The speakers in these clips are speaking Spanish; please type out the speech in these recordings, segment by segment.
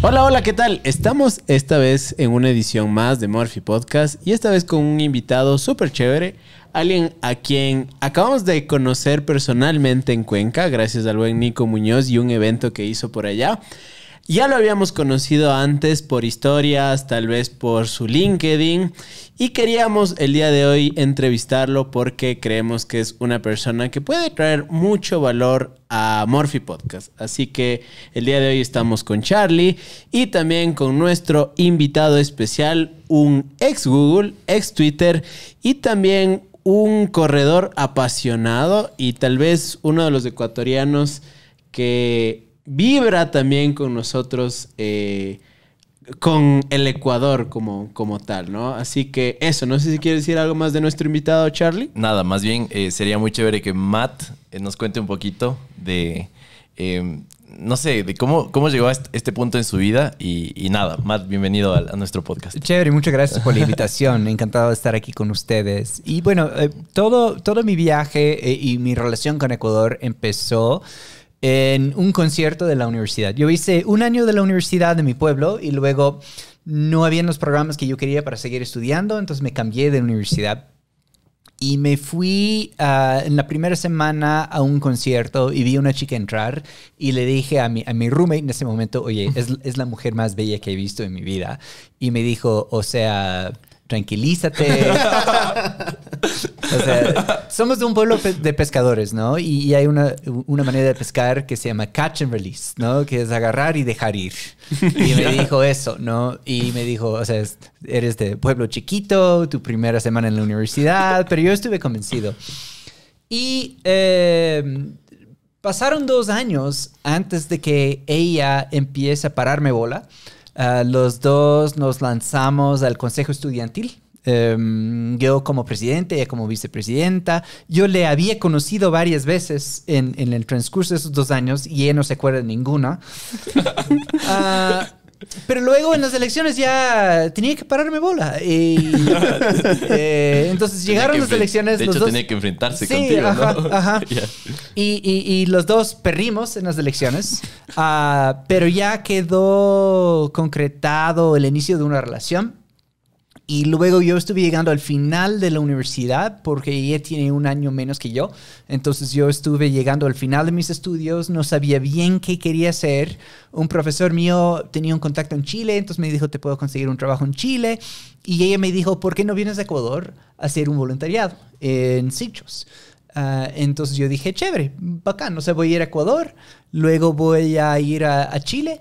Hola, hola, ¿qué tal? Estamos esta vez en una edición más de Murphy Podcast y esta vez con un invitado súper chévere, alguien a quien acabamos de conocer personalmente en Cuenca, gracias al buen Nico Muñoz y un evento que hizo por allá. Ya lo habíamos conocido antes por historias, tal vez por su LinkedIn, y queríamos el día de hoy entrevistarlo porque creemos que es una persona que puede traer mucho valor a Morphy Podcast. Así que el día de hoy estamos con Charlie y también con nuestro invitado especial, un ex Google, ex Twitter y también un corredor apasionado y tal vez uno de los ecuatorianos que vibra también con nosotros, eh, con el Ecuador como, como tal, ¿no? Así que eso, no sé si quieres decir algo más de nuestro invitado, Charlie. Nada, más bien eh, sería muy chévere que Matt eh, nos cuente un poquito de... Em, no sé, de cómo, cómo llegó a este punto en su vida y, nada, Matt, bienvenido a, nuestro podcast. Chévere, muchas gracias por la invitación, encantado de estar aquí con ustedes. Y bueno, todo, todo mi viaje y mi relación con Ecuador empezó en un concierto de la universidad. Yo hice un año de la universidad de mi pueblo y luego no habían los programas que yo quería para seguir estudiando, entonces me cambié de universidad y me fui ah, en la primera semana a un concierto y vi a una chica entrar y le dije a mi, a mi roommate en ese momento, oye, es, es la mujer más bella que he visto en mi vida. Y me dijo, o sea, tranquilízate. o sea, somos de un pueblo de pescadores, ¿no? Y, hay una, una, manera de pescar que se llama catch and release, ¿no? Que es agarrar y dejar ir. Y me dijo eso, ¿no? Y me dijo, o sea, eres de pueblo chiquito, tu primera semana en la universidad, pero yo estuve convencido. Y eh, pasaron dos años antes de que ella empiece a pararme bola. Ah, los dos nos lanzamos al Consejo Estudiantil. Em, yo como presidente, ella como vicepresidenta. Yo le había conocido varias veces en, el transcurso de esos dos años y ella no se acuerda ninguna. Ah, pero luego en las elecciones ya tenía que pararme bola. Eh, entonces llegaron las elecciones. De hecho, tenía que enfrentarse contigo. ¿no? ajá. Y, los dos perdimos en las elecciones. Ah, pero ya quedó concretado el inicio de una relación. Y luego yo estuve llegando al final de la universidad porque ella tiene un año menos que yo. Entonces yo estuve llegando al final de mis estudios, no sabía bien qué quería hacer. Un profesor mío tenía un contacto en Chile, entonces me dijo, te puedo conseguir un trabajo en Chile. Y ella me dijo, ¿por qué no vienes de Ecuador a hacer un voluntariado en Sitchos? Ah, entonces yo dije, chévere, bacán, no sea, voy a ir a Ecuador, luego voy a ir a Chile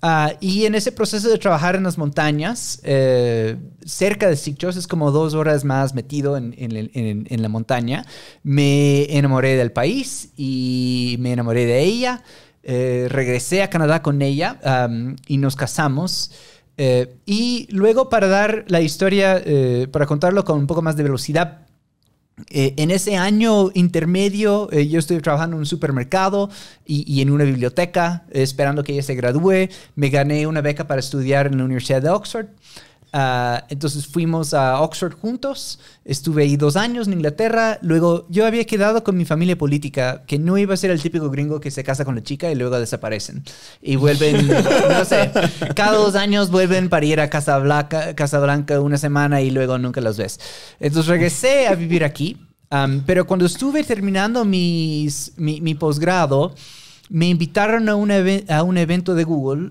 Ah, y en ese proceso de trabajar en las montañas, eh, cerca de Sitges, es como dos horas más metido en, en, la montaña, me enamoré del país y me enamoré de ella. Eh, regresé a Canadá con ella y nos casamos. Eh, y luego para dar la historia, para contarlo con un poco más de velocidad, eh, en ese año intermedio eh, yo estoy trabajando en un supermercado y, en una biblioteca, eh, esperando que ella se gradúe. Me gané una beca para estudiar en la Universidad de Oxford. Ah, entonces fuimos a Oxford juntos, estuve ahí dos años en Inglaterra, luego yo había quedado con mi familia política, que no iba a ser el típico gringo que se casa con la chica y luego desaparecen. Y vuelven, no sé, cada dos años vuelven para ir a Casa Blanca, una semana y luego nunca los ves. Entonces regresé a vivir aquí, pero cuando estuve terminando mi, posgrado, me invitaron a un, a un evento de Google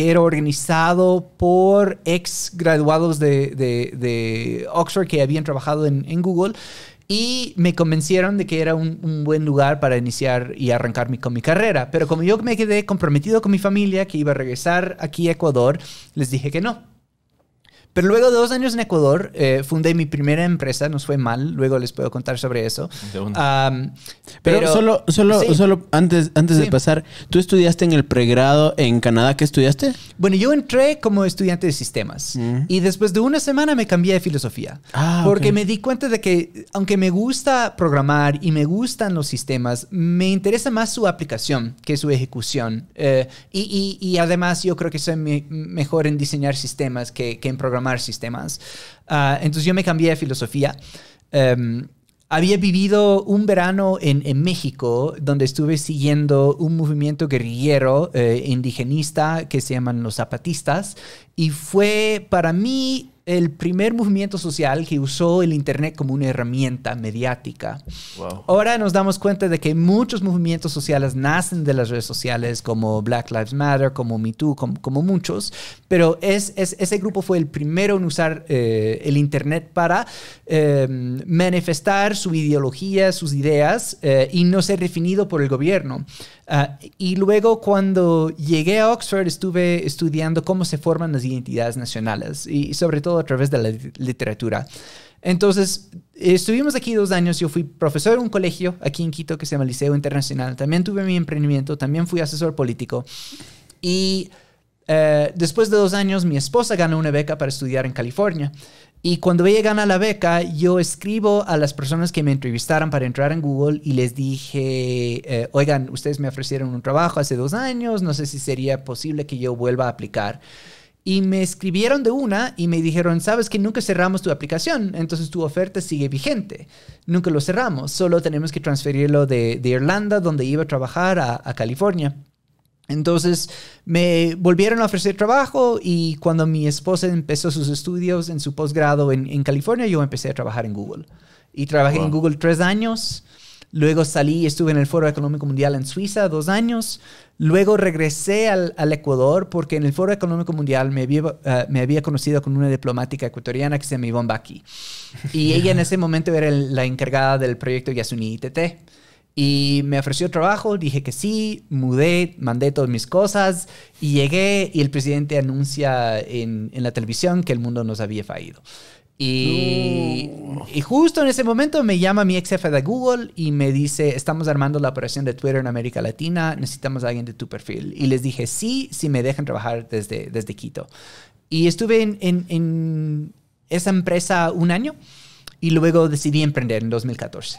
que era organizado por ex graduados de, Oxford que habían trabajado en, Google. Y me convencieron de que era un, buen lugar para iniciar y arrancar con mi carrera. Pero como yo me quedé comprometido con mi familia que iba a regresar aquí a Ecuador, les dije que no. Pero luego de dos años en Ecuador, eh, fundé mi primera empresa, nos fue mal, luego les puedo contar sobre eso. pero, solo, solo, solo antes, antes de pasar, ¿tú estudiaste en el pregrado en Canadá? ¿Qué estudiaste? Bueno, yo entré como estudiante de sistemas mm. y después de una semana me cambié de filosofía. Ah, porque me di cuenta de que aunque me gusta programar y me gustan los sistemas, me interesa más su aplicación que su ejecución. Eh, y, y, además yo creo que soy mejor en diseñar sistemas que, que en programar sistemas. Ah, entonces yo me cambié de filosofía. Em, había vivido un verano en, en, México donde estuve siguiendo un movimiento guerrillero eh, indigenista que se llaman los zapatistas y fue para mí el primer movimiento social que usó el Internet como una herramienta mediática. Ahora nos damos cuenta de que muchos movimientos sociales nacen de las redes sociales, como Black Lives Matter, como Me Too, como, muchos, pero es, ese grupo fue el primero en usar eh, el Internet para em, manifestar su ideología, sus ideas eh, y no ser definido por el gobierno. Ah, y luego cuando llegué a Oxford estuve estudiando cómo se forman las identidades nacionales y, sobre todo a través de la literatura. Entonces, estuvimos aquí dos años, yo fui profesor en un colegio aquí en Quito que se llama Liceo Internacional, también tuve mi emprendimiento, también fui asesor político y... Eh, después de dos años, mi esposa ganó una beca para estudiar en California. Y cuando llegan a la beca, yo escribo a las personas que me entrevistaron para entrar en Google y les dije, eh, oigan, ustedes me ofrecieron un trabajo hace dos años, no sé si sería posible que yo vuelva a aplicar. Y me escribieron de una y me dijeron, sabes que nunca cerramos tu aplicación, entonces tu oferta sigue vigente. Nunca lo cerramos, solo tenemos que transferirlo de, Irlanda, donde iba a trabajar, a California. Entonces me volvieron a ofrecer trabajo y cuando mi esposa empezó sus estudios en su posgrado en, California, yo empecé a trabajar en Google. Y trabajé en Google tres años. Luego salí y estuve en el Foro Económico Mundial en Suiza dos años. Luego regresé al, Ecuador porque en el Foro Económico Mundial me había, eh, conocido con una diplomática ecuatoriana que se llama Ivonne Baki. Y ella en ese momento era la encargada del proyecto Yasuni ITT. Y me ofreció trabajo, dije que sí, mudé, mandé todas mis cosas y llegué y el presidente anuncia en, la televisión que el mundo nos había fallido. Y, justo en ese momento me llama mi ex jefe de Google y me dice, estamos armando la operación de Twitter en América Latina, necesitamos a alguien de tu perfil. Y les dije, sí, si me dejan trabajar desde, desde Quito. Y estuve en, en esa empresa un año y luego decidí emprender en 2014.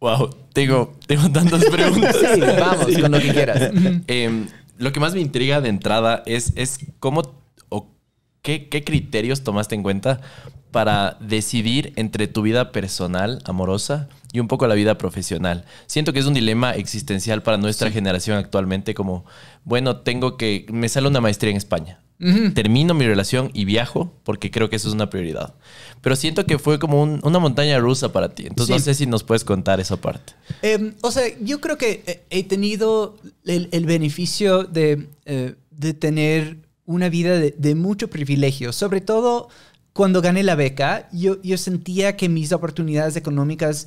Wow, tengo, tengo tantas preguntas. vamos, con lo que quieras. Em, lo que más me intriga de entrada es, es cómo o qué, criterios tomaste en cuenta para decidir entre tu vida personal, amorosa, y un poco la vida profesional. Siento que es un dilema existencial para nuestra generación actualmente, como, bueno, tengo que, me sale una maestría en España, Termino mi relación y viajo porque creo que eso es una prioridad. Pero siento que fue como una montaña rusa para ti. Entonces no sé si nos puedes contar esa parte. Em, o sea, yo creo que he tenido el, beneficio de, eh, de, tener una vida de, mucho privilegio. Sobre todo cuando gané la beca, yo, yo sentía que mis oportunidades económicas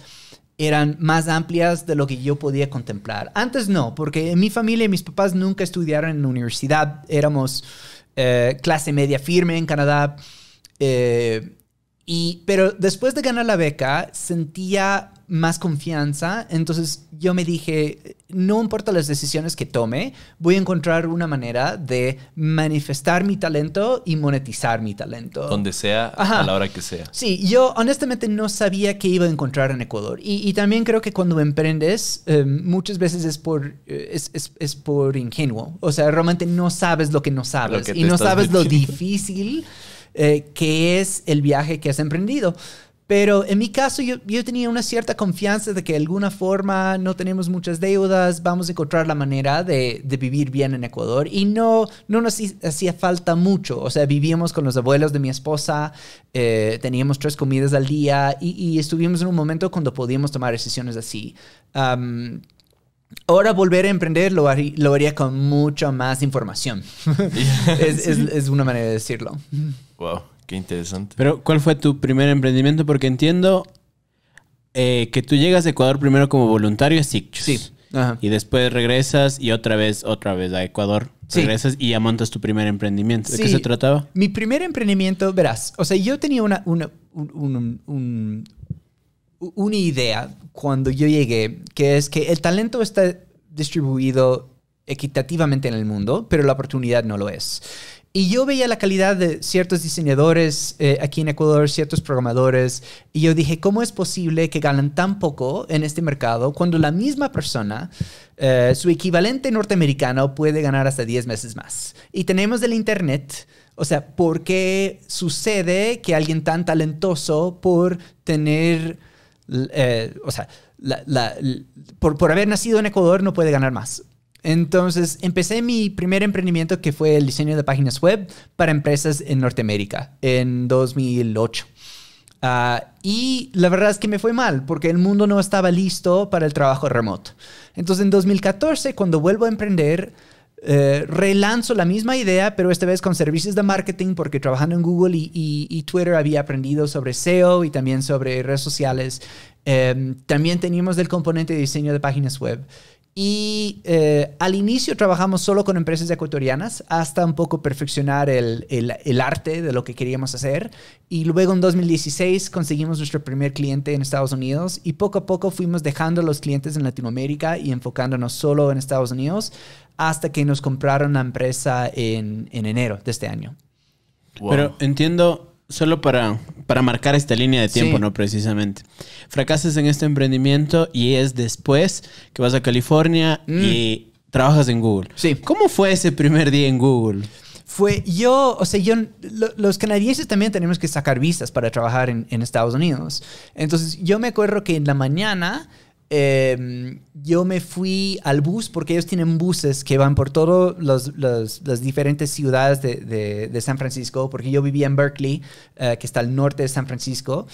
eran más amplias de lo que yo podía contemplar. Antes no, porque en mi familia y mis papás nunca estudiaron en la universidad. Éramos eh, clase media firme en Canadá. Eh, y, pero después de ganar la beca, sentía más confianza. Entonces yo me dije, no importa las decisiones que tome, voy a encontrar una manera de manifestar mi talento y monetizar mi talento. Donde sea, a la hora que sea. Sí, yo honestamente no sabía qué iba a encontrar en Ecuador. Y, también creo que cuando emprendes, em, muchas veces es por, es, por ingenuo. O sea, realmente no sabes lo que no sabes. y no sabes lo difícil eh, que es el viaje que has emprendido. Pero en mi caso yo, yo, tenía una cierta confianza de que de alguna forma no tenemos muchas deudas, vamos a encontrar la manera de, de vivir bien en Ecuador y no, no nos hacía falta mucho. O sea, vivíamos con los abuelos de mi esposa, eh, teníamos tres comidas al día y, estuvimos en un momento cuando podíamos tomar decisiones así. Ahora volver a emprender lo, haría, lo haría con mucha más información. es, es, es, una manera de decirlo. Wow. Qué interesante. Pero, ¿cuál fue tu primer emprendimiento? Porque entiendo eh, que tú llegas a Ecuador primero como voluntario a Sí. Y después regresas y otra vez, otra vez a Ecuador. Regresas y ya montas tu primer emprendimiento. ¿De qué se trataba? Mi primer emprendimiento, verás, o sea, yo tenía una, una, una idea cuando yo llegué, que es que el talento está distribuido equitativamente en el mundo, pero la oportunidad no lo es. Y yo veía la calidad de ciertos diseñadores eh, aquí en Ecuador, ciertos programadores, y yo dije, ¿cómo es posible que ganan tan poco en este mercado cuando la misma persona, eh, su equivalente norteamericano, puede ganar hasta 10 meses más? Y tenemos el Internet. O sea, ¿por qué sucede que alguien tan talentoso por tener, eh, o sea, por, por haber nacido en Ecuador no puede ganar más? Entonces, empecé mi primer emprendimiento que fue el diseño de páginas web para empresas en Norteamérica en 2008. Ah, y la verdad es que me fue mal porque el mundo no estaba listo para el trabajo remoto. Entonces, en 2014, cuando vuelvo a emprender, eh, relanzo la misma idea, pero esta vez con servicios de marketing, porque trabajando en Google y, Twitter había aprendido sobre SEO y también sobre redes sociales. Em, también teníamos el componente de diseño de páginas web. Y eh, al inicio trabajamos solo con empresas ecuatorianas hasta un poco perfeccionar el, el, arte de lo que queríamos hacer. Y luego en 2016 conseguimos nuestro primer cliente en Estados Unidos y poco a poco fuimos dejando los clientes en Latinoamérica y enfocándonos solo en Estados Unidos hasta que nos compraron la empresa en, en enero de este año. Pero entiendo, solo para, para marcar esta línea de tiempo, ¿no? Precisamente. Fracasas en este emprendimiento y es después que vas a California mm. y trabajas en Google. Sí. ¿Cómo fue ese primer día en Google? Fue yo, o sea, yo, los canadienses también tenemos que sacar visas para trabajar en Estados Unidos. Entonces, yo me acuerdo que en la mañana Em, yo me fui al bus porque ellos tienen buses que van por todas las diferentes ciudades de, de, San Francisco, porque yo vivía en Berkeley, eh, que está al norte de San Francisco,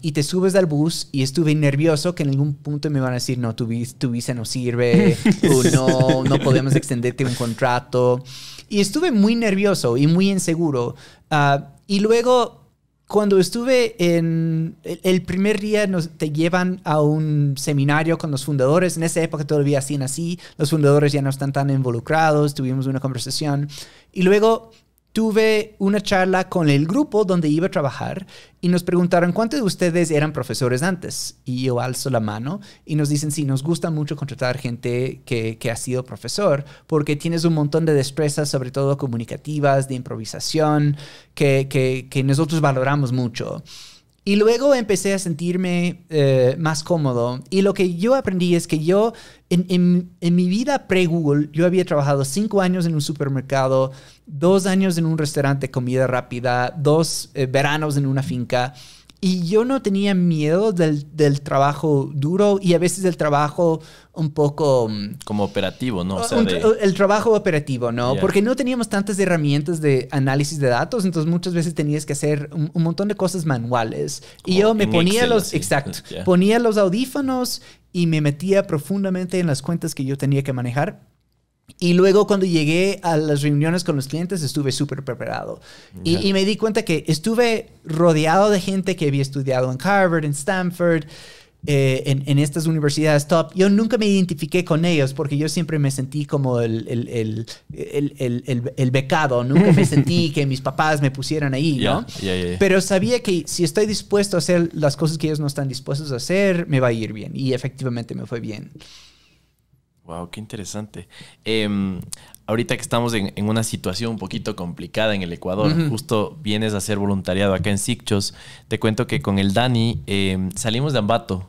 y te subes al bus y estuve nervioso que en algún punto me van a decir, no, tu, visa no sirve, o no, no podemos extenderte un contrato. Y estuve muy nervioso y muy inseguro. Ah, y luego cuando estuve en el, primer día nos, te llevan a un seminario con los fundadores. En esa época todavía hacían así. Los fundadores ya no están tan involucrados. Tuvimos una conversación. Y luego tuve una charla con el grupo donde iba a trabajar y nos preguntaron cuántos de ustedes eran profesores antes. Y yo alzo la mano y nos dicen, sí, nos gusta mucho contratar gente que, que ha sido profesor porque tienes un montón de destrezas, sobre todo comunicativas, de improvisación, que, que, nosotros valoramos mucho. Y luego empecé a sentirme eh, más cómodo. Y lo que yo aprendí es que yo, en, en, en mi vida pre-Google, yo había trabajado cinco años en un supermercado dos años en un restaurante de comida rápida, dos eh, veranos en una finca. Y yo no tenía miedo del, trabajo duro y a veces del trabajo un poco... Mm, Como operativo, ¿no? El trabajo operativo, ¿no? Porque no teníamos tantas herramientas de análisis de datos, entonces muchas veces tenías que hacer un, montón de cosas manuales. y yo me ponía los... Ponía los audífonos y me metía profundamente en las cuentas que yo tenía que manejar y luego cuando llegué a las reuniones con los clientes estuve súper preparado. Y, me di cuenta que estuve rodeado de gente que había estudiado en Harvard, en Stanford, eh, en, estas universidades top. Yo nunca me identifiqué con ellos porque yo siempre me sentí como el, el, el, el becado. Nunca me sentí que mis papás me pusieran ahí, ¿no? Pero sabía que si estoy dispuesto a hacer las cosas que ellos no están dispuestos a hacer, me va a ir bien. Y efectivamente me fue bien. Wow, qué interesante. Em, ahorita que estamos en, una situación un poquito complicada en el Ecuador, justo vienes a hacer voluntariado acá en Sicchos. Te cuento que con el Dani em, salimos de Ambato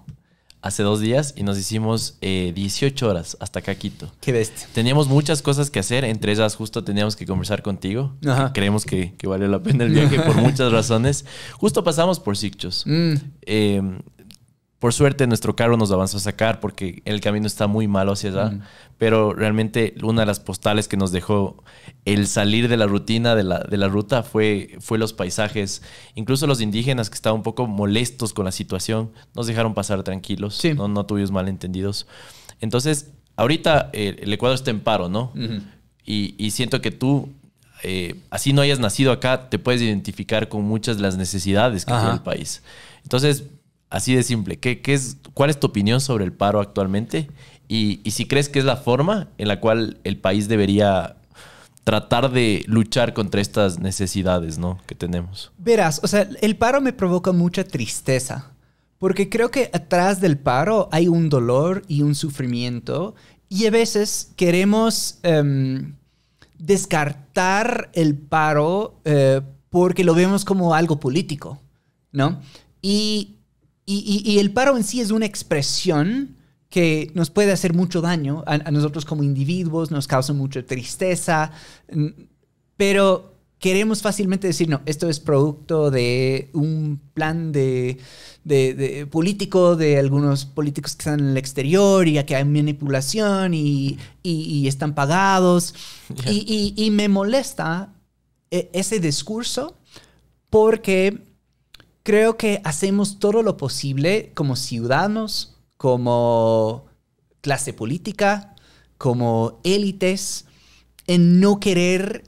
hace dos días y nos hicimos 18 eh, horas hasta acá Quito. Qué bestia. Teníamos muchas cosas que hacer, entre ellas justo teníamos que conversar contigo. creemos que, valió la pena el viaje por muchas razones. Justo pasamos por Sicchos. Mm. Em, por suerte nuestro carro nos avanzó a sacar porque el camino está muy malo hacia allá, pero realmente una de las postales que nos dejó el salir de la rutina de la, ruta fue, fue los paisajes, incluso los indígenas que estaban un poco molestos con la situación, nos dejaron pasar tranquilos, no, tuvimos malentendidos. Entonces, ahorita eh, el Ecuador está en paro, ¿no? y, siento que tú, eh, así no hayas nacido acá, te puedes identificar con muchas de las necesidades que tiene el país. Entonces, Así de simple. ¿Qué, es, ¿Cuál es tu opinión sobre el paro actualmente? Y, si crees que es la forma en la cual el país debería tratar de luchar contra estas necesidades ¿no? que tenemos. Verás, o sea, el paro me provoca mucha tristeza, porque creo que atrás del paro hay un dolor y un sufrimiento, y a veces queremos em, descartar el paro eh, porque lo vemos como algo político, ¿no? Y y, el paro en sí es una expresión que nos puede hacer mucho daño a, nosotros como individuos, nos causa mucha tristeza, pero queremos fácilmente decir, no, esto es producto de un plan de, político, de algunos políticos que están en el exterior y que hay manipulación y, están pagados. Y, y, me molesta e, ese discurso porque creo que hacemos todo lo posible como ciudadanos, como clase política, como élites, en no querer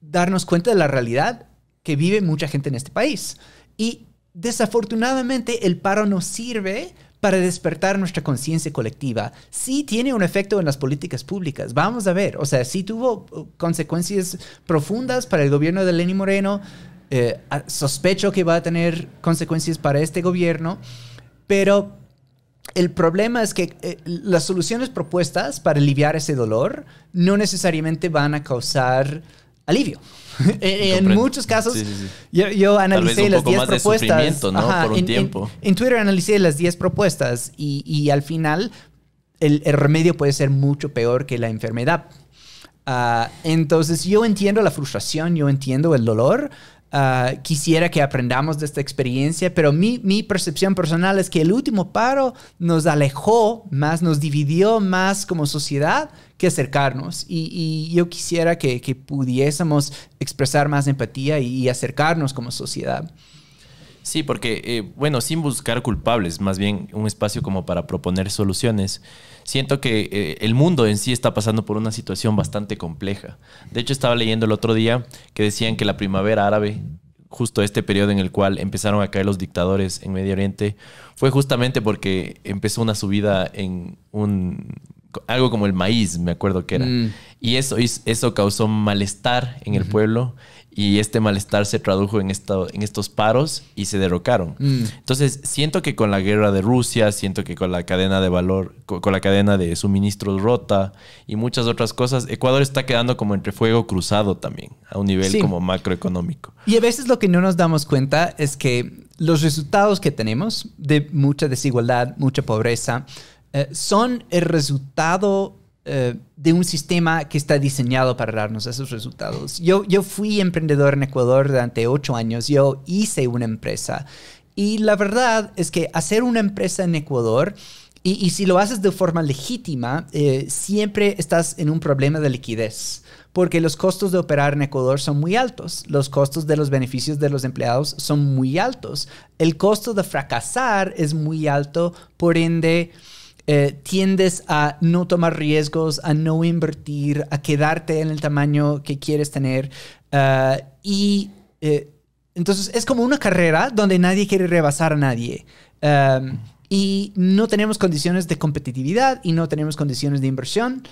darnos cuenta de la realidad que vive mucha gente en este país. Y desafortunadamente el paro no sirve para despertar nuestra conciencia colectiva. Sí tiene un efecto en las políticas públicas. Vamos a ver, o sea, sí tuvo consecuencias profundas para el gobierno de Lenny Moreno eh, sospecho que va a tener consecuencias para este gobierno, pero el problema es que eh, las soluciones propuestas para aliviar ese dolor no necesariamente van a causar alivio. E-, en muchos casos, Yo, analicé las 10 propuestas. en, tiempo. En, Twitter analicé las 10 propuestas y, al final el, remedio puede ser mucho peor que la enfermedad. Ah, entonces yo entiendo la frustración, yo entiendo el dolor, Ah, quisiera que aprendamos de esta experiencia, pero mi, percepción personal es que el último paro nos alejó más, nos dividió más como sociedad que acercarnos. Y, yo quisiera que, pudiésemos expresar más empatía y acercarnos como sociedad. Sí, porque, eh, bueno, sin buscar culpables, más bien un espacio como para proponer soluciones. Siento que eh, el mundo en sí está pasando por una situación bastante compleja. De hecho, estaba leyendo el otro día que decían que la primavera árabe, justo este periodo en el cual empezaron a caer los dictadores en Medio Oriente, fue justamente porque empezó una subida en un algo como el maíz, me acuerdo que era. Mm. Y eso, eso causó malestar en el pueblo y este malestar se tradujo en, estos paros y se derrocaron. Mm. Entonces, siento que con la guerra de Rusia, siento que con la cadena de valor, con, la cadena de suministros rota y muchas otras cosas, Ecuador está quedando como entre fuego cruzado también, a un nivel como macroeconómico. Y a veces lo que no nos damos cuenta es que los resultados que tenemos de mucha desigualdad, mucha pobreza, eh, son el resultado eh, de un sistema que está diseñado para darnos esos resultados. Yo, yo fui emprendedor en Ecuador durante ocho años, yo hice una empresa y la verdad es que hacer una empresa en Ecuador y, si lo haces de forma legítima, eh, siempre estás en un problema de liquidez porque los costos de operar en Ecuador son muy altos, los costos de los beneficios de los empleados son muy altos, el costo de fracasar es muy alto, por ende... Eh, tiendes a no tomar riesgos, a no invertir, a quedarte en el tamaño que quieres tener. Eh, y eh, entonces es como una carrera donde nadie quiere rebasar a nadie. Em, y no tenemos condiciones de competitividad y no tenemos condiciones de inversión.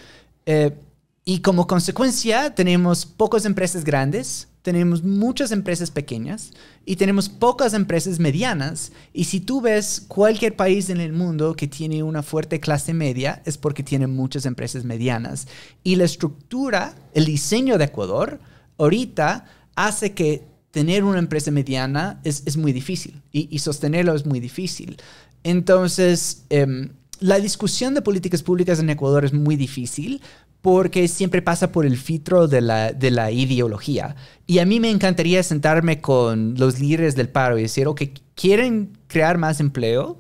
y como consecuencia tenemos pocas empresas grandes, tenemos muchas empresas pequeñas y tenemos pocas empresas medianas. Y si tú ves cualquier país en el mundo que tiene una fuerte clase media, es porque tiene muchas empresas medianas. Y la estructura, el diseño de Ecuador, ahorita hace que tener una empresa mediana es, muy difícil y, y, sostenerlo es muy difícil. Entonces, em, la discusión de políticas públicas en Ecuador es muy difícil porque siempre pasa por el filtro de la, de la ideología. Y a mí me encantaría sentarme con los líderes del paro y decir, que ¿quieren crear más empleo?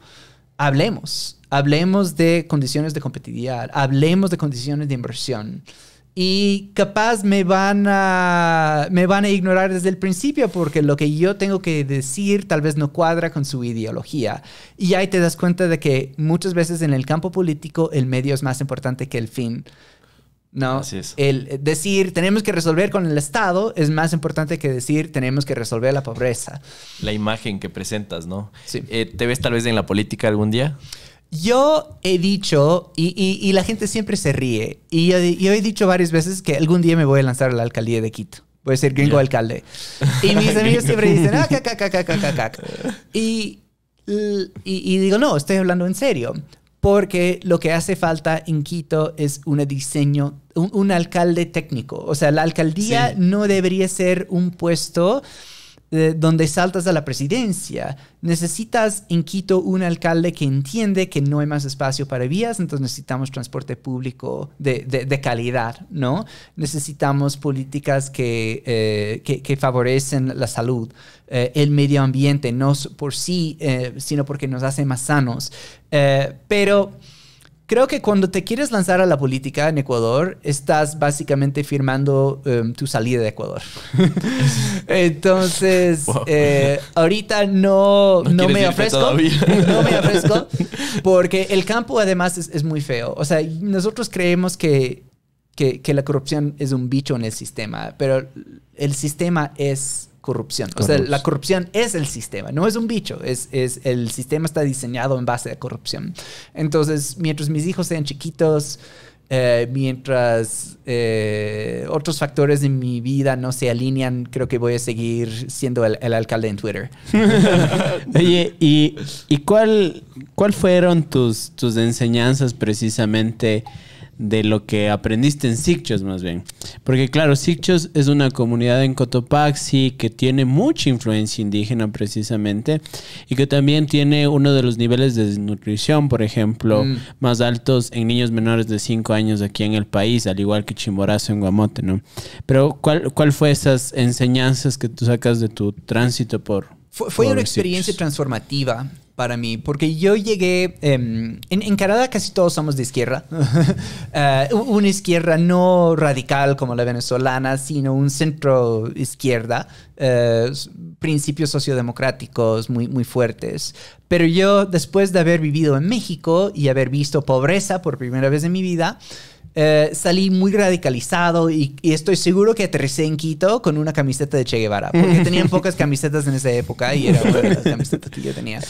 Hablemos, hablemos de condiciones de competitividad, hablemos de condiciones de inversión y capaz me van a me van a ignorar desde el principio porque lo que yo tengo que decir tal vez no cuadra con su ideología y ahí te das cuenta de que muchas veces en el campo político el medio es más importante que el fin ¿no? El decir tenemos que resolver con el Estado es más importante que decir tenemos que resolver la pobreza. La imagen que presentas, ¿no? Eh, ¿Te ves tal vez en la política algún día? Yo he dicho, y, y, la gente siempre se ríe, y yo, he dicho varias veces que algún día me voy a lanzar a la alcaldía de Quito. Voy a ser gringo alcalde. Y mis amigos siempre dicen, ah, caca, caca, caca, caca. Y, y, y digo, no, estoy hablando en serio porque lo que hace falta en Quito es un diseño, un, alcalde técnico. O sea, la alcaldía no debería ser un puesto donde saltas a la presidencia. Necesitas en Quito un alcalde que entiende que no hay más espacio para vías, entonces necesitamos transporte público de, calidad, ¿no? Necesitamos políticas que, eh, que, favorecen la salud, eh, el medio ambiente, no por sí, eh, sino porque nos hace más sanos. pero Creo que cuando te quieres lanzar a la política en Ecuador, estás básicamente firmando em, tu salida de Ecuador. Entonces, eh, ahorita no, no, me ofrezco. no me ofrezco. Porque el campo además es, muy feo. O sea, nosotros creemos que, que la corrupción es un bicho en el sistema, pero el sistema es corrupción. O sea, la corrupción es el sistema, no es un bicho, es, el sistema está diseñado en base a corrupción. Entonces, mientras mis hijos sean chiquitos, eh, mientras eh, otros factores de mi vida no se alinean, creo que voy a seguir siendo el, alcalde en Twitter. Oye, ¿y, y cuál, cuál fueron tus, tus enseñanzas precisamente? de lo que aprendiste en Sichos más bien. Porque claro, Sichos es una comunidad en Cotopaxi que tiene mucha influencia indígena precisamente y que también tiene uno de los niveles de desnutrición, por ejemplo, mm. más altos en niños menores de 5 años aquí en el país, al igual que Chimborazo en Guamote, ¿no? Pero ¿cuál, fue esas enseñanzas que tú sacas de tu tránsito por... Fue, una experiencia transformativa para mí, porque yo llegué, em, en, en, Canadá casi todos somos de izquierda, eh, una izquierda no radical como la venezolana, sino un centro izquierda, eh, principios sociodemocráticos muy, muy fuertes. Pero yo, después de haber vivido en México y haber visto pobreza por primera vez en mi vida, eh, salí muy radicalizado y, estoy seguro que aterricé en Quito con una camiseta de Che Guevara, porque tenían pocas camisetas en esa época y era una de las camisetas que yo tenía.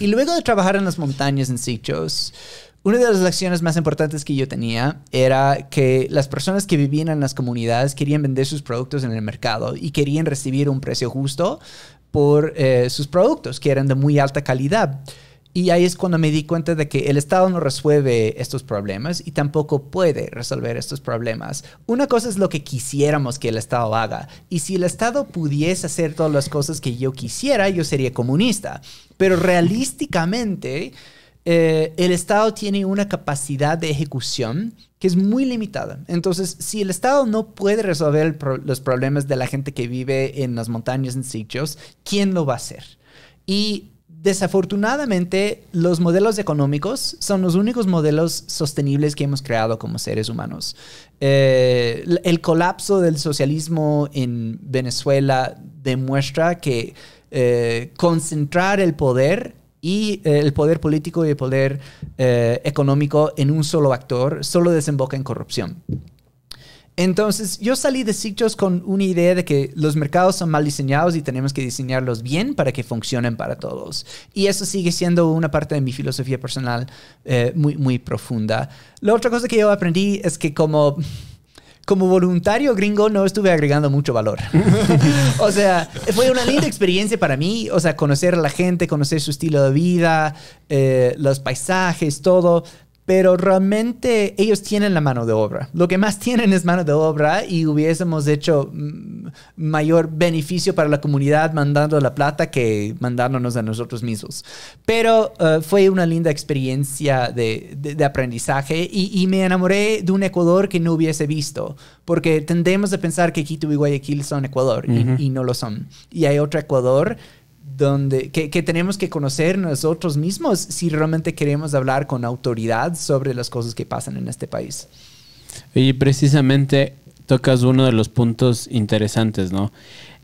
Y luego de trabajar en las montañas en Sichos, una de las acciones más importantes que yo tenía era que las personas que vivían en las comunidades querían vender sus productos en el mercado y querían recibir un precio justo por eh, sus productos, que eran de muy alta calidad. Y ahí es cuando me di cuenta de que el Estado no resuelve estos problemas y tampoco puede resolver estos problemas. Una cosa es lo que quisiéramos que el Estado haga. Y si el Estado pudiese hacer todas las cosas que yo quisiera, yo sería comunista. Pero realísticamente, eh, el Estado tiene una capacidad de ejecución que es muy limitada. Entonces, si el Estado no puede resolver los problemas de la gente que vive en las montañas, en sitios, ¿quién lo va a hacer? Y desafortunadamente, los modelos económicos son los únicos modelos sostenibles que hemos creado como seres humanos. Eh, el colapso del socialismo en Venezuela demuestra que eh, concentrar el poder y eh, el poder político y el poder económico en un solo actor solo desemboca en corrupción. Entonces, yo salí de Sitchos con una idea de que los mercados son mal diseñados y tenemos que diseñarlos bien para que funcionen para todos. Y eso sigue siendo una parte de mi filosofía personal eh, muy, muy profunda. La otra cosa que yo aprendí es que como como voluntario gringo no estuve agregando mucho valor. o sea, fue una linda experiencia para mí, o sea, conocer a la gente, conocer su estilo de vida, eh, los paisajes, todo, pero realmente ellos tienen la mano de obra. Lo que más tienen es mano de obra y hubiésemos hecho mm, mayor beneficio para la comunidad mandando la plata que mandándonos a nosotros mismos. Pero eh, fue una linda experiencia de, aprendizaje y, me enamoré de un Ecuador que no hubiese visto, porque tendemos a pensar que Quito y Guayaquil son Ecuador y no lo son. Y hay otro Ecuador donde, que, tenemos que conocer nosotros mismos si realmente queremos hablar con autoridad sobre las cosas que pasan en este país. Y precisamente tocas uno de los puntos interesantes, ¿no?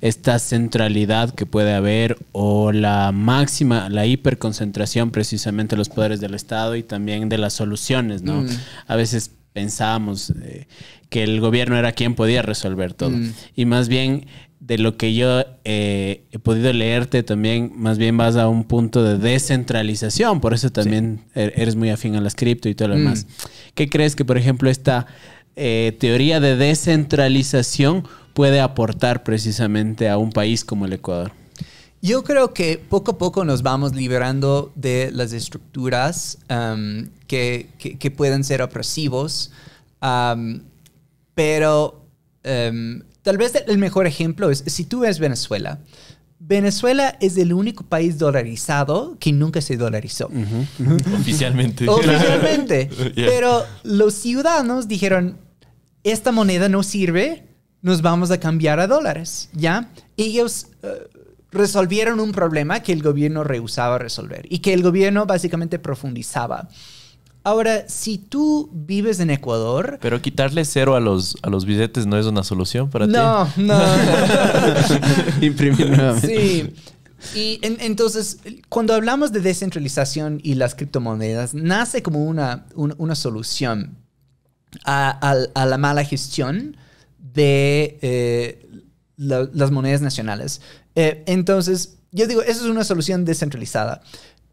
Esta centralidad que puede haber o la máxima, la hiperconcentración precisamente de los poderes del Estado y también de las soluciones, ¿no? Mm. A veces pensábamos eh, que el gobierno era quien podía resolver todo. Mm. Y más bien de lo que yo eh, he podido leerte, también más bien vas a un punto de descentralización, por eso también er-, eres muy afín a las cripto y todo lo mm. demás. ¿Qué crees que, por ejemplo, esta eh, teoría de descentralización puede aportar precisamente a un país como el Ecuador? Yo creo que poco a poco nos vamos liberando de las estructuras um, que, pueden ser opresivos, um, pero um, Tal vez el mejor ejemplo es, si tú ves Venezuela, Venezuela es el único país dolarizado que nunca se dolarizó. Oficialmente. Oficialmente. Pero los ciudadanos dijeron, esta moneda no sirve, nos vamos a cambiar a dólares, ¿ya? Ellos eh, resolvieron un problema que el gobierno rehusaba resolver y que el gobierno básicamente profundizaba. Ahora, si tú vives en Ecuador. Pero quitarle cero a los, a los billetes no es una solución para ti. No, no. Imprimir nuevamente. Sí. Y entonces, cuando hablamos de descentralización y las criptomonedas, nace como una, una, solución a, la mala gestión de eh, las monedas nacionales. Eh, entonces, yo digo, eso es una solución descentralizada.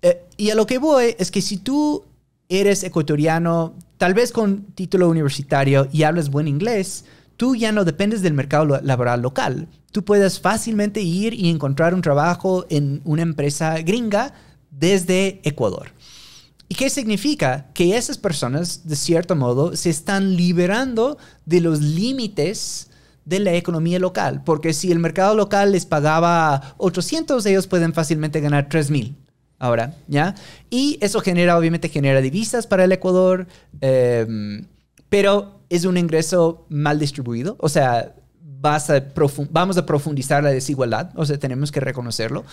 Eh, y a lo que voy es que si tú eres ecuatoriano, tal vez con título universitario y hablas buen inglés, tú ya no dependes del mercado laboral local. Tú puedes fácilmente ir y encontrar un trabajo en una empresa gringa desde Ecuador. ¿Y qué significa? Que esas personas, de cierto modo, se están liberando de los límites de la economía local, porque si el mercado local les pagaba 800, ellos pueden fácilmente ganar 3000 ahora, ¿ya? Y eso genera, obviamente, genera divisas para el Ecuador, em, pero es un ingreso mal distribuido, o sea, vas vamos a profundizar la desigualdad, o sea, tenemos que reconocerlo.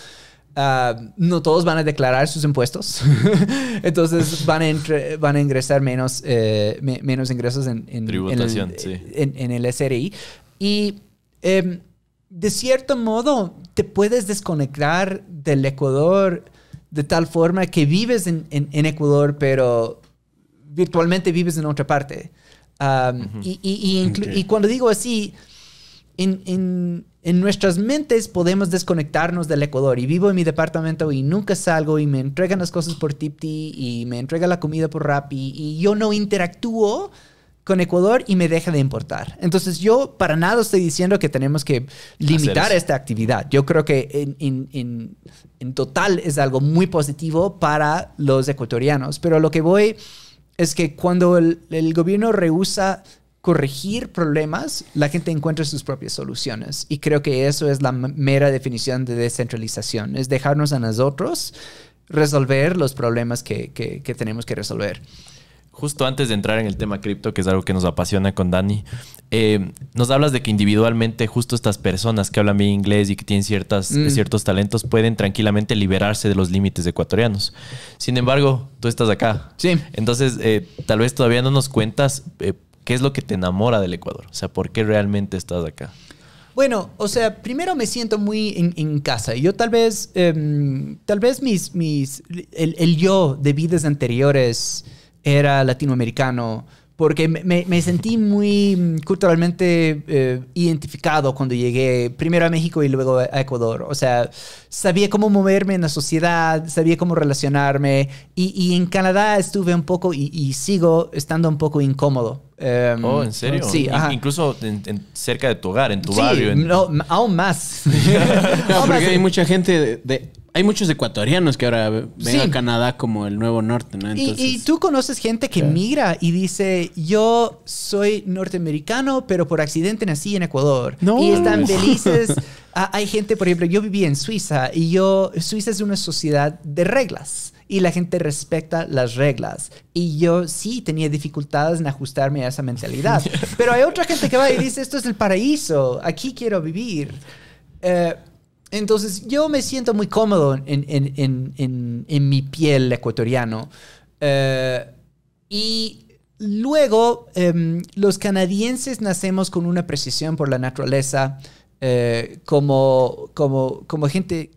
Ah, no todos van a declarar sus impuestos, entonces van a, van a ingresar menos, eh, menos ingresos en, en, el, SRI. Y em, de cierto modo, te puedes desconectar del Ecuador de tal forma que vives en, Ecuador, pero virtualmente vives en otra parte. Um, y, cuando digo así, en, nuestras mentes podemos desconectarnos del Ecuador. Y vivo en mi departamento y nunca salgo y me entregan las cosas por Tipti y me entrega la comida por Rappi y yo no interactúo con Ecuador y me deja de importar. Entonces yo para nada estoy diciendo que tenemos que limitar esta actividad. Yo creo que en, total es algo muy positivo para los ecuatorianos. Pero lo que voy es que cuando el, gobierno rehúsa corregir problemas, la gente encuentra sus propias soluciones. Y creo que eso es la mera definición de descentralización, es dejarnos a nosotros resolver los problemas que, que tenemos que resolver justo antes de entrar en el tema cripto, que es algo que nos apasiona con Dani, eh, nos hablas de que individualmente justo estas personas que hablan bien inglés y que tienen ciertas, mm. ciertos talentos pueden tranquilamente liberarse de los límites ecuatorianos. Sin embargo, tú estás acá. Sí. Entonces, eh, tal vez todavía no nos cuentas eh, qué es lo que te enamora del Ecuador. O sea, ¿por qué realmente estás acá? Bueno, o sea, primero me siento muy en, casa casa. Yo tal vez, em, tal vez mis, mis el, el, yo de vidas anteriores era latinoamericano, porque me, sentí muy culturalmente eh, identificado cuando llegué primero a México y luego a Ecuador. O sea, sabía cómo moverme en la sociedad, sabía cómo relacionarme. Y, en Canadá estuve un poco y, sigo estando un poco incómodo. Em, oh, ¿en serio? Sí, Incluso cerca de tu hogar, en tu barrio. No, aún más. no, porque hay mucha gente de hay muchos ecuatorianos que ahora ven a Canadá como el nuevo norte, ¿no? y, tú conoces gente que migra y dice, yo soy norteamericano, pero por accidente nací en Ecuador. Y están felices. Ah, hay gente, por ejemplo, yo viví en Suiza y yo, Suiza es una sociedad de reglas y la gente respecta las reglas. Y yo sí tenía dificultades en ajustarme a esa mentalidad. Pero hay otra gente que va y dice, esto es el paraíso, aquí quiero vivir. Eh, entonces yo me siento muy cómodo en, mi piel ecuatoriano. Eh, y luego em, los canadienses nacemos con una precisión por la naturaleza eh, como, gente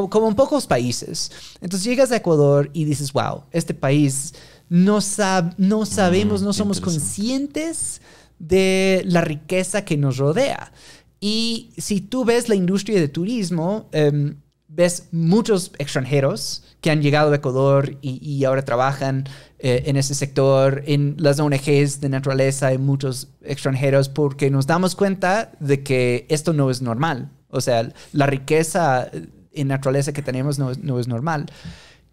como, en pocos países. Entonces llegas a Ecuador y dices, wow, este país no, sabemos, mm, no somos conscientes de la riqueza que nos rodea. Y si tú ves la industria de turismo, em, ves muchos extranjeros que han llegado a Ecuador y, ahora trabajan eh, en ese sector, en las ONGs de naturaleza, hay muchos extranjeros, porque nos damos cuenta de que esto no es normal. O sea, la riqueza en naturaleza que tenemos no, no es normal.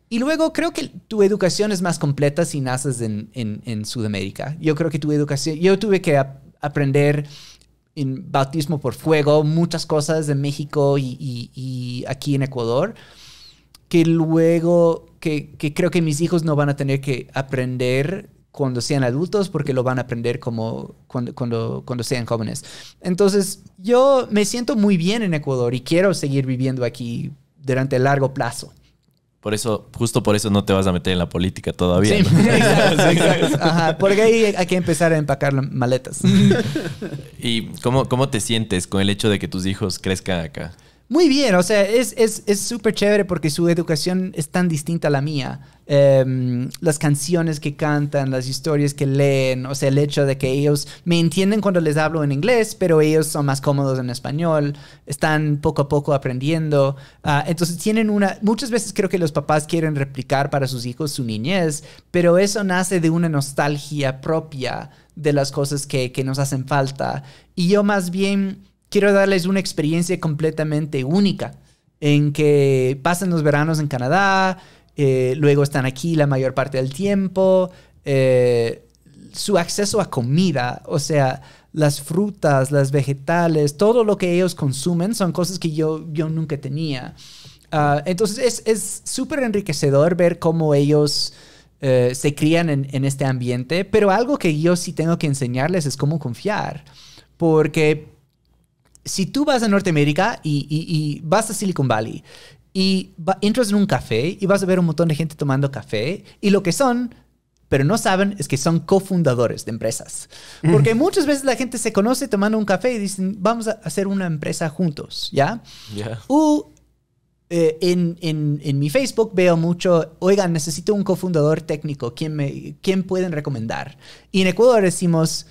Y luego creo que tu educación es más completa si naces en, en, Sudamérica. Yo creo que tu educación, yo tuve que aprender en bautismo por fuego, muchas cosas de México y, aquí en Ecuador, que luego, que, creo que mis hijos no van a tener que aprender cuando sean adultos, porque lo van a aprender como cuando, cuando, cuando sean jóvenes. Entonces, yo me siento muy bien en Ecuador y quiero seguir viviendo aquí durante largo plazo. Por eso, justo por eso no te vas a meter en la política todavía. Sí, exacto. Ajá, porque ahí hay que empezar a empacar maletas. ¿Y cómo, cómo te sientes con el hecho de que tus hijos crezcan acá? Muy bien, o sea, es súper chévere porque su educación es tan distinta a la mía. Em, las canciones que cantan, las historias que leen, o sea, el hecho de que ellos me entienden cuando les hablo en inglés, pero ellos son más cómodos en español, están poco a poco aprendiendo. Ah, entonces tienen una, muchas veces creo que los papás quieren replicar para sus hijos su niñez, pero eso nace de una nostalgia propia de las cosas que, que nos hacen falta. Y yo más bien quiero darles una experiencia completamente única en que pasan los veranos en Canadá, eh, luego están aquí la mayor parte del tiempo, eh, su acceso a comida, o sea, las frutas, las vegetales, todo lo que ellos consumen son cosas que yo, yo nunca tenía. Ah, entonces es súper enriquecedor ver cómo ellos eh, se crían en, en este ambiente, pero algo que yo sí tengo que enseñarles es cómo confiar, porque si tú vas a Norteamérica y, vas a Silicon Valley y entras en un café y vas a ver un montón de gente tomando café y lo que son pero no saben es que son cofundadores de empresas. Mm. Porque muchas veces la gente se conoce tomando un café y dicen, vamos a hacer una empresa juntos, ¿ya? O eh, en, mi Facebook veo mucho, oigan, necesito un cofundador técnico, ¿quién, me, ¿quién pueden recomendar? Y en Ecuador decimos,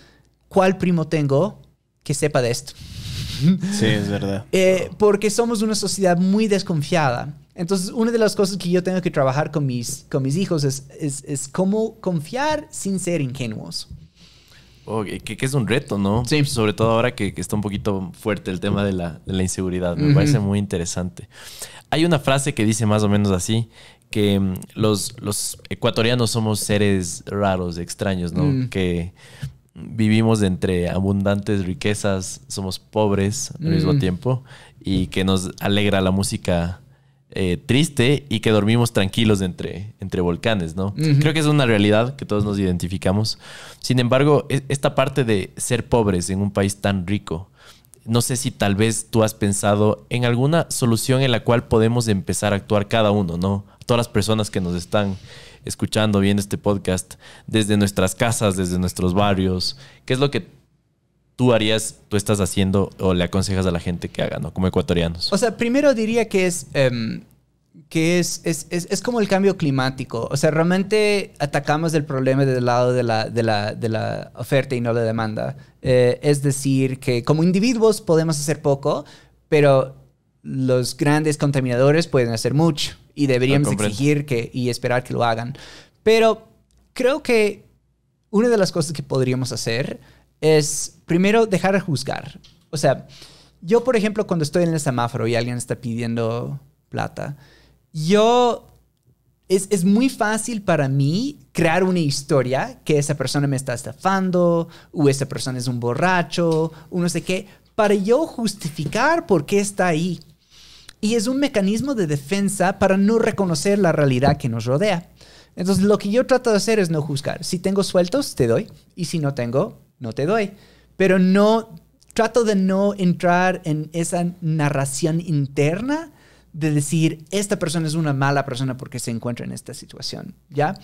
¿cuál primo tengo que sepa de esto? Sí, es verdad. Eh, porque somos una sociedad muy desconfiada. Entonces, una de las cosas que yo tengo que trabajar con mis, con mis hijos es, es, cómo confiar sin ser ingenuos. que, es un reto, ¿no? Sí. Sobre todo ahora que, está un poquito fuerte el tema de la, inseguridad. Me parece muy interesante. Hay una frase que dice más o menos así, que mm, los, los ecuatorianos somos seres raros, extraños, ¿no? Mm. Que vivimos entre abundantes riquezas, somos pobres al mismo mm. tiempo y que nos alegra la música eh, triste y que dormimos tranquilos entre, entre volcanes, ¿no? Creo que es una realidad que todos nos identificamos. Sin embargo, e, esta parte de ser pobres en un país tan rico, no sé si tal vez tú has pensado en alguna solución en la cual podemos empezar a actuar cada uno, ¿no? Todas las personas que nos están escuchando, bien este podcast desde nuestras casas, desde nuestros barrios? ¿Qué es lo que tú harías, tú estás haciendo o le aconsejas a la gente que haga, ¿no? Como ecuatorianos. O sea, primero diría que es... Em, que es, es, como el cambio climático. O sea, realmente atacamos el problema del lado de la, de la, oferta y no la demanda. Eh, es decir, que como individuos podemos hacer poco, pero los grandes contaminadores pueden hacer mucho y deberíamos exigir que, y esperar que lo hagan. Pero creo que una de las cosas que podríamos hacer es primero dejar de juzgar. O sea, yo por ejemplo cuando estoy en el semáforo y alguien está pidiendo plata, yo es, es, muy fácil para mí crear una historia que esa persona me está estafando o esa persona es un borracho uno no sé qué, para yo justificar por qué está ahí y es un mecanismo de defensa para no reconocer la realidad que nos rodea. Entonces, lo que yo trato de hacer es no juzgar. Si tengo sueltos, te doy, y si no tengo, no te doy. Pero no trato de no entrar en esa narración interna de decir, esta persona es una mala persona porque se encuentra en esta situación, ¿ya?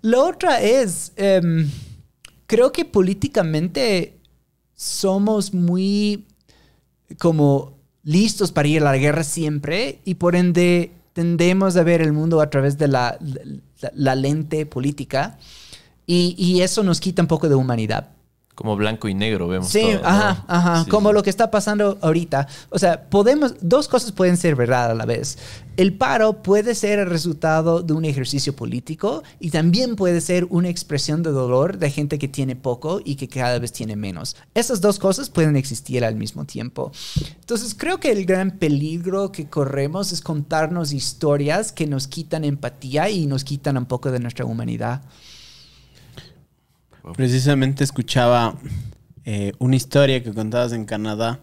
La otra es, em, creo que políticamente somos muy como listos para ir a la guerra siempre y por ende tendemos a ver el mundo a través de la, lente política y, eso nos quita un poco de humanidad como blanco y negro, vemos. Sí, ajá, ajá, como lo que está pasando ahorita. O sea, podemos, dos cosas pueden ser verdad a la vez. El paro puede ser el resultado de un ejercicio político y también puede ser una expresión de dolor de gente que tiene poco y que cada vez tiene menos. Esas dos cosas pueden existir al mismo tiempo. Entonces, creo que el gran peligro que corremos es contarnos historias que nos quitan empatía y nos quitan un poco de nuestra humanidad. Precisamente escuchaba eh, una historia que contabas en Canadá,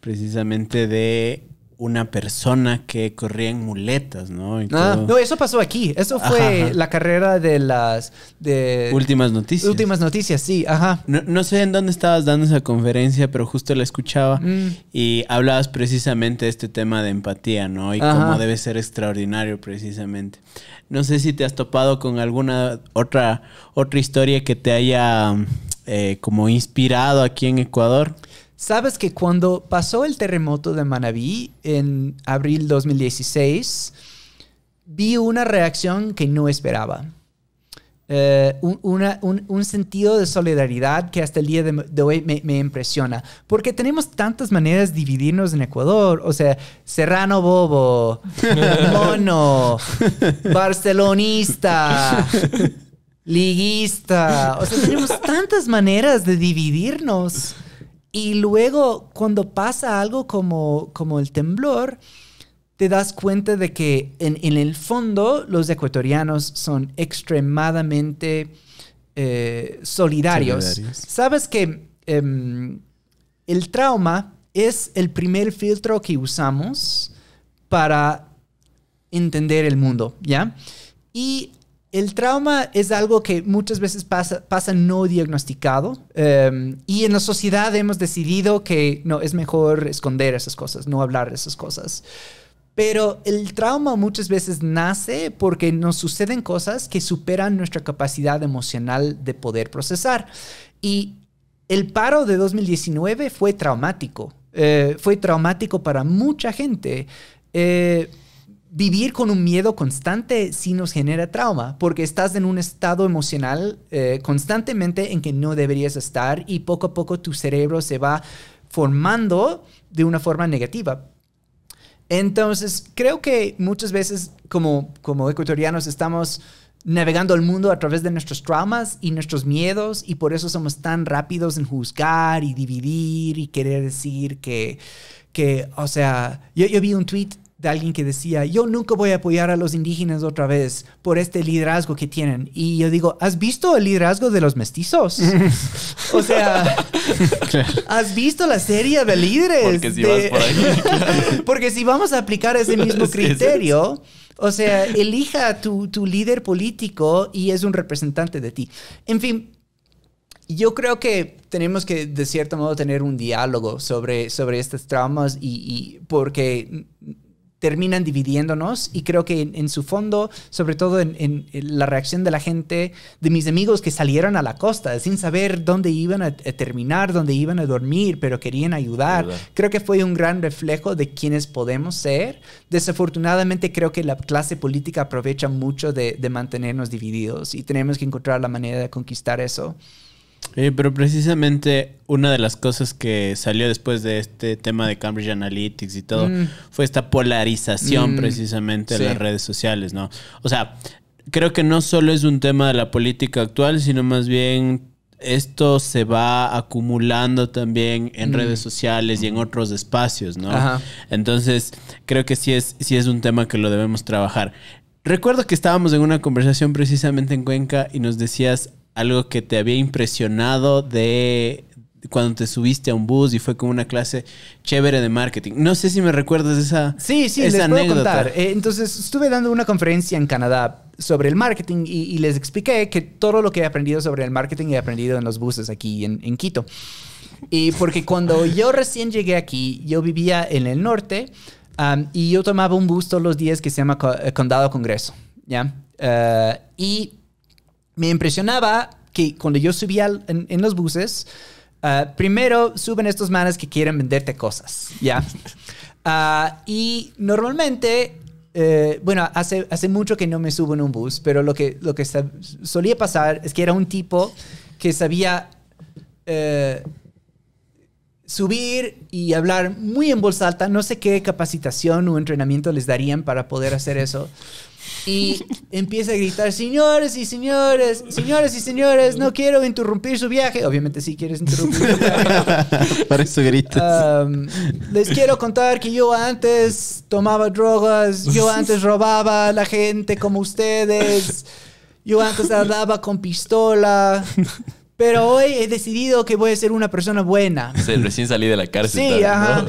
precisamente de una persona que corría en muletas, ¿no? Ah, no, eso pasó aquí. Eso fue la carrera de las... Últimas noticias. Últimas noticias, sí, ajá. No, sé en dónde estabas dando esa conferencia, pero justo la escuchaba mm. y hablabas precisamente de este tema de empatía, ¿no? Y cómo debe ser extraordinario precisamente. No sé si te has topado con alguna otra, otra historia que te haya eh, como inspirado aquí en Ecuador. Sabes que cuando pasó el terremoto de Manabí en abril 2016, vi una reacción que no esperaba. Eh, un, sentido de solidaridad que hasta el día de, hoy me, me, impresiona. Porque tenemos tantas maneras de dividirnos en Ecuador. O sea, serrano bobo, mono, barcelonista, liguista. O sea, tenemos tantas maneras de dividirnos. Y luego cuando pasa algo como, como el temblor, te das cuenta de que en, el fondo los ecuatorianos son extremadamente eh, solidarios. Sabes que em, el trauma es el primer filtro que usamos para entender el mundo, ¿ya? Y el trauma es algo que muchas veces pasa, no diagnosticado em, y en la sociedad hemos decidido que no, es mejor esconder esas cosas, no hablar de esas cosas. Pero el trauma muchas veces nace porque nos suceden cosas que superan nuestra capacidad emocional de poder procesar. Y el paro de 2019 fue traumático. Eh, fue traumático para mucha gente. Eh, vivir con un miedo constante sí nos genera trauma, porque estás en un estado emocional eh, constantemente en que no deberías estar y poco a poco tu cerebro se va formando de una forma negativa. Entonces, creo que muchas veces como, como ecuatorianos estamos navegando el mundo a través de nuestros traumas y nuestros miedos y por eso somos tan rápidos en juzgar y dividir y querer decir que, que o sea, yo, yo vi un tweet de alguien que decía, yo nunca voy a apoyar a los indígenas otra vez por este liderazgo que tienen. Y yo digo, ¿has visto el liderazgo de los mestizos? o sea, ¿has visto la serie de líderes? Porque si, Porque si vamos a aplicar ese mismo criterio, o sea, elija tu, tu líder político y es un representante de ti. En fin, yo creo que tenemos que, de cierto modo, tener un diálogo sobre, sobre estos traumas y, y porque terminan dividiéndonos y creo que en, su fondo, sobre todo en, la reacción de la gente, de mis amigos que salieron a la costa sin saber dónde iban a, terminar, dónde iban a dormir, pero querían ayudar, creo que fue un gran reflejo de quienes podemos ser. Desafortunadamente creo que la clase política aprovecha mucho de mantenernos divididos y tenemos que encontrar la manera de conquistar eso. Eh, pero precisamente una de las cosas que salió después de este tema de Cambridge Analytics y todo mm. fue esta polarización mm, precisamente de las redes sociales, ¿no? O sea, creo que no solo es un tema de la política actual, sino más bien esto se va acumulando también en mm. redes sociales y en otros espacios, ¿no? Entonces, creo que sí es, sí es un tema que lo debemos trabajar. Recuerdo que estábamos en una conversación precisamente en Cuenca y nos decías algo que te había impresionado de cuando te subiste a un bus y fue como una clase chévere de marketing. No sé si me recuerdas esa Sí, sí, les puedo contar. Eh, entonces, estuve dando una conferencia en Canadá sobre el marketing y, les expliqué que todo lo que he aprendido sobre el marketing he aprendido en los buses aquí en, en Quito. Y porque cuando yo recién llegué aquí, yo vivía en el norte y yo tomaba un bus todos los días que se llama eh, Condado Congreso, ¿ya? Eh, y me impresionaba que cuando yo subía en, los buses, ah, primero suben estos manes que quieren venderte cosas, ¿ya? Ah, y normalmente, eh, bueno, hace, hace mucho que no me subo en un bus, pero lo que, lo que solía pasar es que era un tipo que sabía... Eh, subir y hablar muy en voz alta. No sé qué capacitación o entrenamiento les darían para poder hacer eso y empieza a gritar, señores y señores, señores y señores, no quiero interrumpir su viaje. Obviamente sí quieres interrumpir viaje. Para eso gritas. les quiero contar que yo antes tomaba drogas, yo antes robaba a la gente como ustedes, yo antes andaba con pistola. Pero hoy he decidido que voy a ser una persona buena. recién salí de la cárcel. Sí, ajá.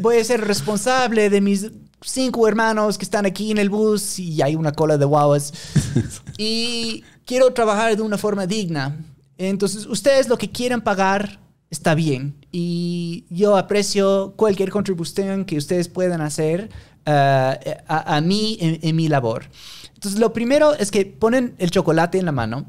voy a ser responsable de mis cinco hermanos que están aquí en el bus y hay una cola de guaguas. y quiero trabajar de una forma digna. Entonces, ustedes lo que quieran pagar está bien. Y yo aprecio cualquier contribución que ustedes puedan hacer eh, a, mí en, mi labor. Entonces, lo primero es que ponen el chocolate en la mano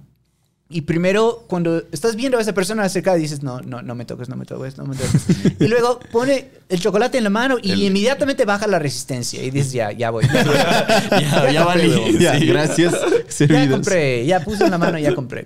y primero, cuando estás viendo a esa persona acerca, dices, no, no, no me toques, no me toques, no me toques. y luego pone el chocolate en la mano y inmediatamente baja la resistencia. Y dices, ya, ya voy. ya, ya, gracias. Ya compré, ya puse en la mano, ya compré.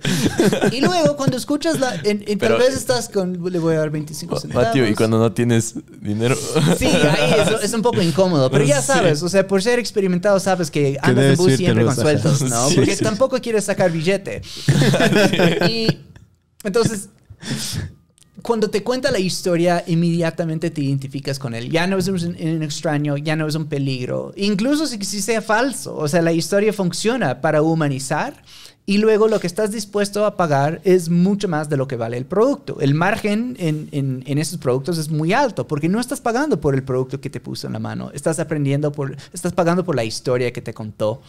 y luego, cuando escuchas la... Pero, tal vez estás con, le voy a dar 25 centavos. y cuando no tienes dinero... sí, ahí es, un poco incómodo. Pero ya sabes, o sea, por ser experimentado sabes que andas en bus siempre con sueltos, ¿no? Porque tampoco quieres sacar billete. y entonces, cuando te cuenta la historia, inmediatamente te identificas con él. Ya no es un, extraño, ya no es un peligro. Incluso si, sea falso. O sea, la historia funciona para humanizar. Y luego lo que estás dispuesto a pagar es mucho más de lo que vale el producto. El margen en, en esos productos es muy alto porque no estás pagando por el producto que te puso en la mano. Estás aprendiendo por, estás pagando por la historia que te contó.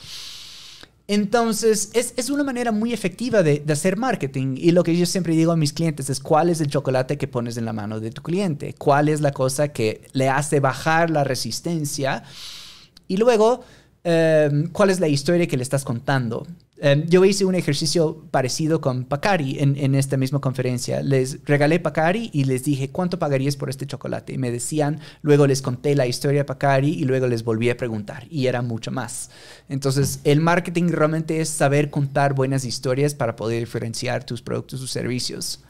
Entonces, es, una manera muy efectiva de, hacer marketing. Y lo que yo siempre digo a mis clientes es cuál es el chocolate que pones en la mano de tu cliente, cuál es la cosa que le hace bajar la resistencia y luego eh, cuál es la historia que le estás contando. Em, yo hice un ejercicio parecido con Pacari en, en, esta misma conferencia. Les regalé Pacari y les dije, ¿cuánto pagarías por este chocolate? Y me decían, luego les conté la historia de Pacari y luego les volví a preguntar y era mucho más. Entonces, el marketing realmente es saber contar buenas historias para poder diferenciar tus productos o servicios.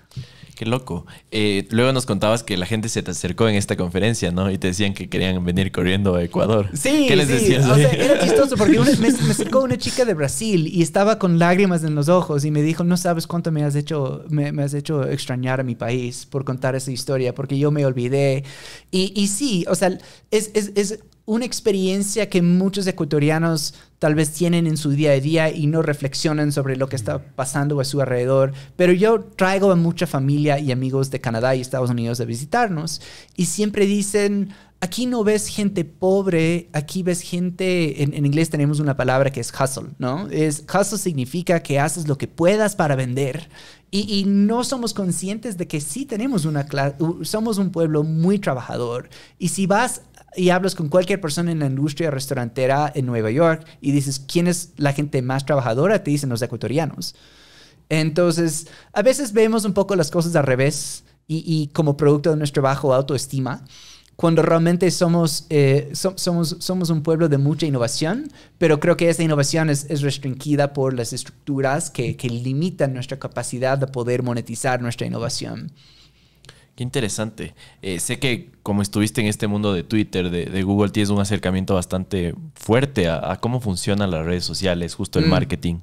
Qué loco. Eh, luego nos contabas que la gente se te acercó en esta conferencia, ¿no? Y te decían que querían venir corriendo a Ecuador. Sí, ¿Qué les decías? era chistoso porque me, acercó una chica de Brasil y estaba con lágrimas en los ojos y me dijo, no sabes cuánto me has hecho, me, has hecho extrañar a mi país por contar esa historia, porque yo me olvidé. Y, sí, o sea, es, es, es una experiencia que muchos ecuatorianos tal vez tienen en su día a día y no reflexionan sobre lo que está mm. pasando a su alrededor. Pero yo traigo a mucha familia y amigos de Canadá y Estados Unidos a visitarnos y siempre dicen, aquí no ves gente pobre, aquí ves gente, en, inglés tenemos una palabra que es hustle, ¿no? Es, hustle significa que haces lo que puedas para vender. Y, y no somos conscientes de que sí tenemos una, somos un pueblo muy trabajador. Y si vas y hablas con cualquier persona en la industria restaurantera en Nueva York y dices, ¿quién es la gente más trabajadora? Te dicen los ecuatorianos. Entonces, a veces vemos un poco las cosas al revés y, como producto de nuestro bajo autoestima, cuando realmente somos, eh, somos, somos un pueblo de mucha innovación, pero creo que esa innovación es, restringida por las estructuras que limitan nuestra capacidad de poder monetizar nuestra innovación. Qué interesante. Eh, sé que como estuviste en este mundo de Twitter, de, Google, tienes un acercamiento bastante fuerte a, cómo funcionan las redes sociales, justo el mm. marketing.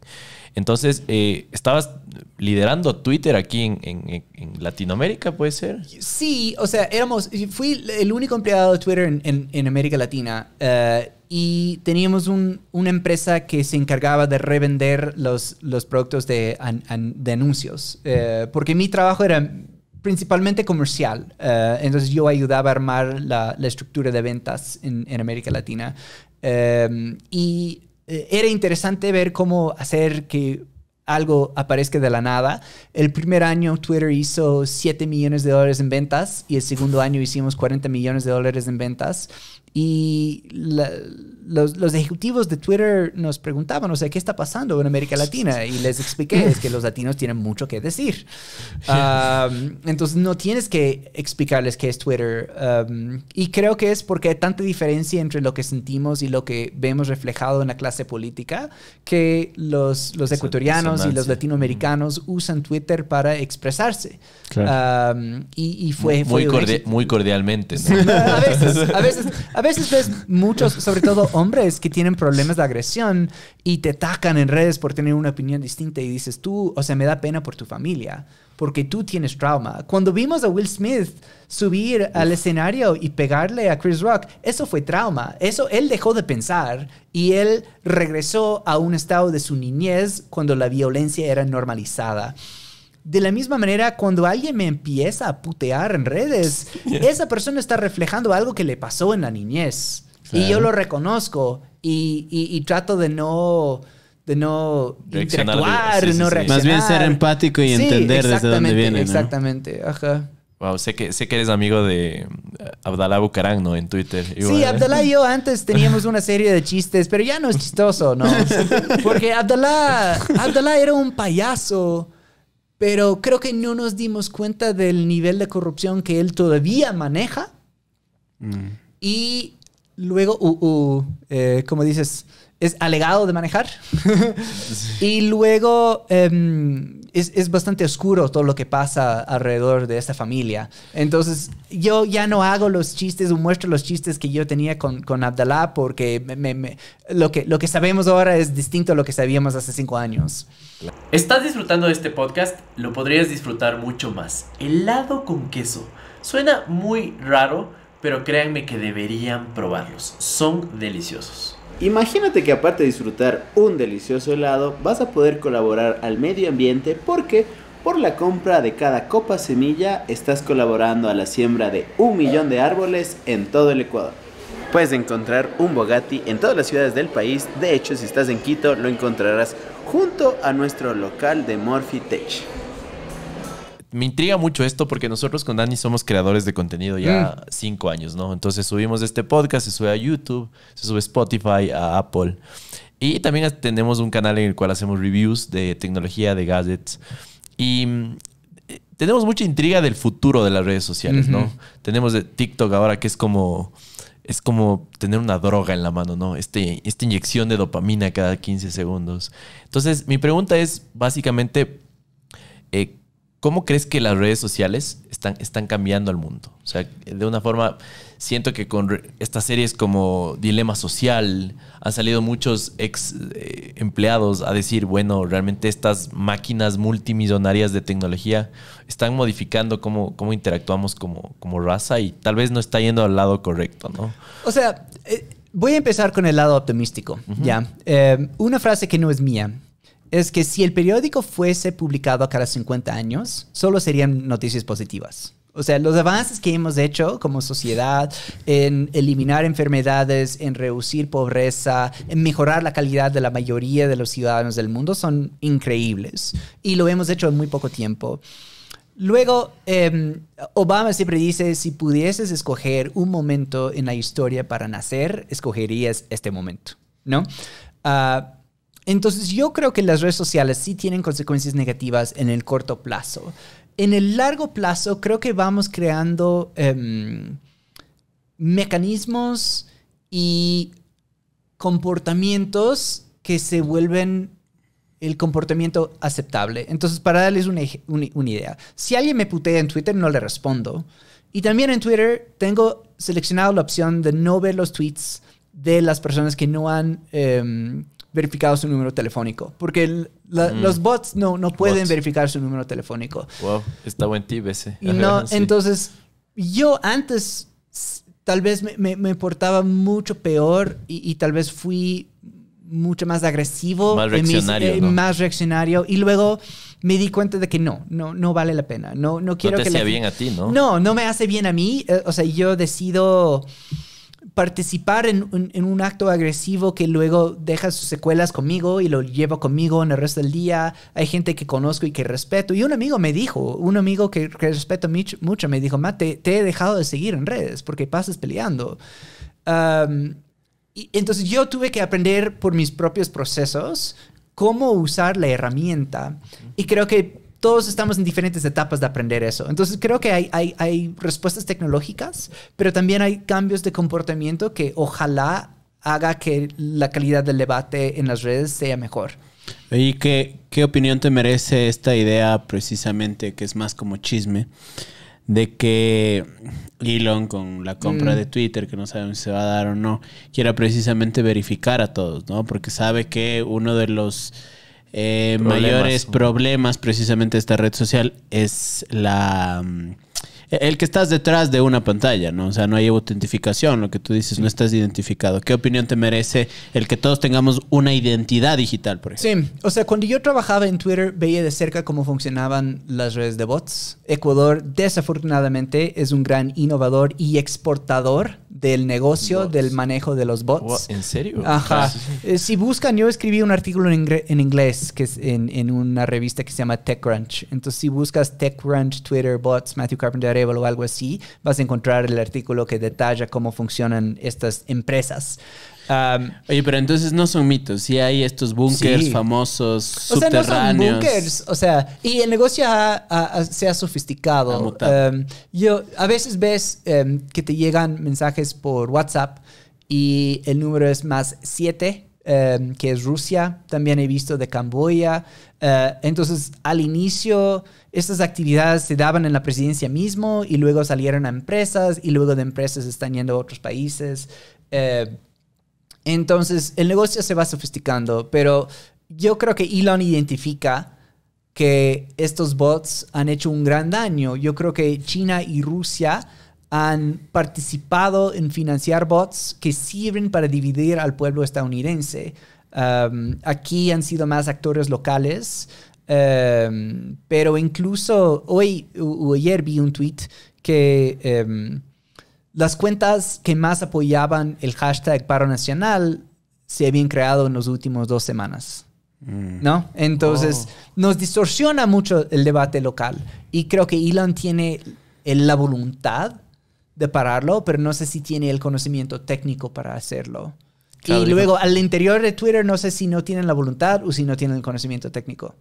Entonces, eh, ¿estabas liderando Twitter aquí en, Latinoamérica, puede ser? Sí, o sea, éramos, fui el único empleado de Twitter en, América Latina. Eh, y teníamos una empresa que se encargaba de revender los, productos de, anuncios. porque mi trabajo era principalmente comercial. Eh, entonces yo ayudaba a armar la, estructura de ventas en, América Latina. Eh, y eh, era interesante ver cómo hacer que algo aparezca de la nada. El primer año Twitter hizo 7 millones de dólares en ventas y el segundo año hicimos 40 millones de dólares en ventas. Y la, los, los, ejecutivos de Twitter nos preguntaban, o sea, ¿qué está pasando en América Latina? Y les expliqué, es que los latinos tienen mucho que decir. Um, entonces, no tienes que explicarles qué es Twitter. Um, y creo que es porque hay tanta diferencia entre lo que sentimos y lo que vemos reflejado en la clase política, que los, los ecuatorianos y los latinoamericanos mm. usan Twitter para expresarse. Um, y, fue... Muy, cordialmente. ¿no? A veces, a veces, a veces ves muchos, sobre todo hombres que tienen problemas de agresión y te atacan en redes por tener una opinión distinta y dices tú, o sea, me da pena por tu familia, porque tú tienes trauma. Cuando vimos a Will Smith subir al escenario y pegarle a Chris Rock, eso fue trauma. Eso él dejó de pensar y él regresó a un estado de su niñez cuando la violencia era normalizada. De la misma manera, cuando alguien me empieza a putear en redes, esa persona está reflejando algo que le pasó en la niñez. Y yo lo reconozco y, y, trato de no de no interactuar, no reaccionar. Más bien ser empático y entender desde dónde viene. Exactamente, ajá. Wow, sé que, sé que eres amigo de eh, Abdalá Bucarán, ¿no? En Twitter. sí, ¿eh? Abdalá y yo antes teníamos una serie de chistes, pero ya no es chistoso, ¿no? Porque Abdalá, Abdalá era un payaso, pero creo que no nos dimos cuenta del nivel de corrupción que él todavía maneja. Mm. Y luego, eh, como dices, es alegado de manejar. y luego em, es, bastante oscuro todo lo que pasa alrededor de esta familia. Entonces yo ya no hago los chistes o muestro los chistes que yo tenía con, con Abdalá porque lo, que, lo que sabemos ahora es distinto a lo que sabíamos hace cinco años. ¿Estás disfrutando de este podcast? Lo podrías disfrutar mucho más. Helado con queso. Suena muy raro pero créanme que deberían probarlos, son deliciosos. Imagínate que aparte de disfrutar un delicioso helado, vas a poder colaborar al medio ambiente porque por la compra de cada copa semilla estás colaborando a la siembra de un millón de árboles en todo el Ecuador. Puedes encontrar un Bogati en todas las ciudades del país. De hecho, si estás en Quito, lo encontrarás junto a nuestro local de Morphy me intriga mucho esto porque nosotros con Dani somos creadores de contenido ya mm. cinco años, ¿no? Entonces subimos este podcast, se sube a YouTube, se sube a Spotify, a Apple. Y también tenemos un canal en el cual hacemos reviews de tecnología, de gadgets. Y eh, tenemos mucha intriga del futuro de las redes sociales, ¿no? Tenemos de TikTok ahora que es como es como tener una droga en la mano, ¿no? Este, esta inyección de dopamina cada 15 segundos. Entonces, mi pregunta es básicamente, eh, ¿Cómo crees que las redes sociales están, están cambiando al mundo? O sea, de una forma, siento que con estas series como Dilema Social han salido muchos ex eh, empleados a decir, bueno, realmente estas máquinas multimillonarias de tecnología están modificando cómo, cómo interactuamos como, como raza y tal vez no está yendo al lado correcto, ¿no? O sea, eh, voy a empezar con el lado optimístico, ¿ya? Eh, una frase que no es mía es que si el periódico fuese publicado a cada 50 años, solo serían noticias positivas. O sea, los avances que hemos hecho como sociedad en eliminar enfermedades, en reducir pobreza, en mejorar la calidad de la mayoría de los ciudadanos del mundo son increíbles. Y lo hemos hecho en muy poco tiempo. Luego, em, Obama siempre dice, si pudieses escoger un momento en la historia para nacer, escogerías este momento, ¿no? Ah, entonces yo creo que las redes sociales sí tienen consecuencias negativas en el corto plazo. En el largo plazo creo que vamos creando em, mecanismos y comportamientos que se vuelven el comportamiento aceptable. Entonces, para darles una, idea, si alguien me putea en Twitter, no le respondo. Y también en Twitter tengo seleccionado la opción de no ver los tweets de las personas que no han... Em, verificado su número telefónico. Porque mm. los bots no, no pueden verificar su número telefónico. Wow, está buen tip ese. Y no, Entonces, yo antes tal vez me, me, me portaba mucho peor y, y, tal vez fui mucho más agresivo. Más reaccionario. Eh, más reaccionario. Y luego me di cuenta de que no, no, no vale la pena. No, no quiero te que... Hace bien a ti, ¿no? No, no me hace bien a mí. Eh, o sea, yo decido participar en, un acto agresivo que luego deja sus secuelas conmigo y lo llevo conmigo en el resto del día. Hay gente que conozco y que respeto. Y un amigo me dijo, un amigo que, respeto mucho me dijo, mate te, he dejado de seguir en redes porque pasas peleando. y entonces yo tuve que aprender por mis propios procesos cómo usar la herramienta. Y creo que todos estamos en diferentes etapas de aprender eso. Entonces creo que hay, hay, respuestas tecnológicas, pero también hay cambios de comportamiento que ojalá haga que la calidad del debate en las redes sea mejor. ¿Y qué, qué opinión te merece esta idea precisamente que es más como chisme? de que Elon con la compra mm. de Twitter, que no sabemos si se va a dar o no, quiera precisamente verificar a todos, ¿no? Porque sabe que uno de los eh, mayores problemas, precisamente esta red social, es la mm, el que estás detrás de una pantalla, ¿no? O sea, no hay autentificación, lo que tú dices, no estás identificado. ¿Qué opinión te merece el que todos tengamos una identidad digital, por ejemplo? Sí, o sea, cuando yo trabajaba en Twitter, veía de cerca cómo funcionaban las redes de bots. Ecuador, desafortunadamente, es un gran innovador y exportador del negocio, del manejo de los bots. ¿En serio? Ajá. Ah, eh, si buscan, yo escribí un artículo en, inglés que es en, en, una revista que se llama TechCrunch. Entonces, si buscas TechCrunch, Twitter, bots, Matthew Carpenter, o algo así, vas a encontrar el artículo que detalla cómo funcionan estas empresas. Oye, pero entonces no son mitos, sí hay estos búnkers famosos, o Sea, no son bunkers, o sea, y el negocio sea se ha sofisticado. yo, a veces ves em, que te llegan mensajes por WhatsApp y el número es más 7, em, que es Rusia, también he visto de Camboya. Eh, entonces, al inicio estas actividades se daban en la presidencia mismo y luego salieron a empresas y luego de empresas están yendo a otros países. Eh, entonces, el negocio se va sofisticando, pero yo creo que Elon identifica que estos bots han hecho un gran daño. Yo creo que China y Rusia han participado en financiar bots que sirven para dividir al pueblo estadounidense. Um, aquí han sido más actores locales Em, pero incluso hoy o ayer vi un tweet que em, las cuentas que más apoyaban el hashtag paro nacional se habían creado en las últimas dos semanas. Mm. ¿No? Entonces oh. nos distorsiona mucho el debate local y creo que Elon tiene la voluntad de pararlo, pero no sé si tiene el conocimiento técnico para hacerlo. y luego al interior de Twitter no sé si no tienen la voluntad o si no tienen el conocimiento técnico.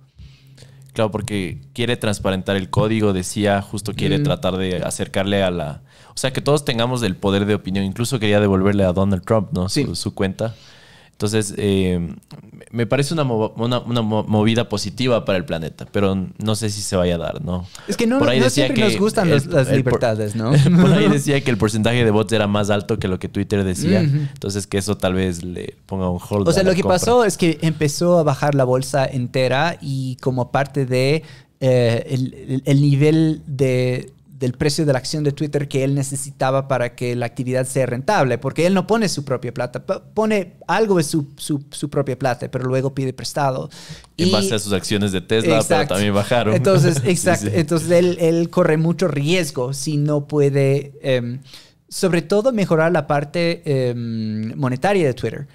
Claro, porque quiere transparentar el código, decía, justo quiere tratar de acercarle a la... O sea, que todos tengamos el poder de opinión. Incluso quería devolverle a Donald Trump, ¿no? Su, su, cuenta. Entonces, eh, me parece una, una, movida positiva para el planeta, pero no sé si se vaya a dar, ¿no? Es que no, decía que nos gustan las libertades, ¿no? por ahí decía que el porcentaje de bots era más alto que lo que Twitter decía, entonces que eso tal vez le ponga un hold. O sea, lo que pasó es que empezó a bajar la bolsa entera y como parte de eh, el nivel de del precio de la acción de Twitter que él necesitaba para que la actividad sea rentable, porque él no pone su propia plata, pone algo de su, propia plata, pero luego pide prestado. En y, base a sus acciones de Tesla, pero también bajaron. Entonces, exacto, entonces él, corre mucho riesgo si no puede, em, sobre todo, mejorar la parte em, monetaria de Twitter.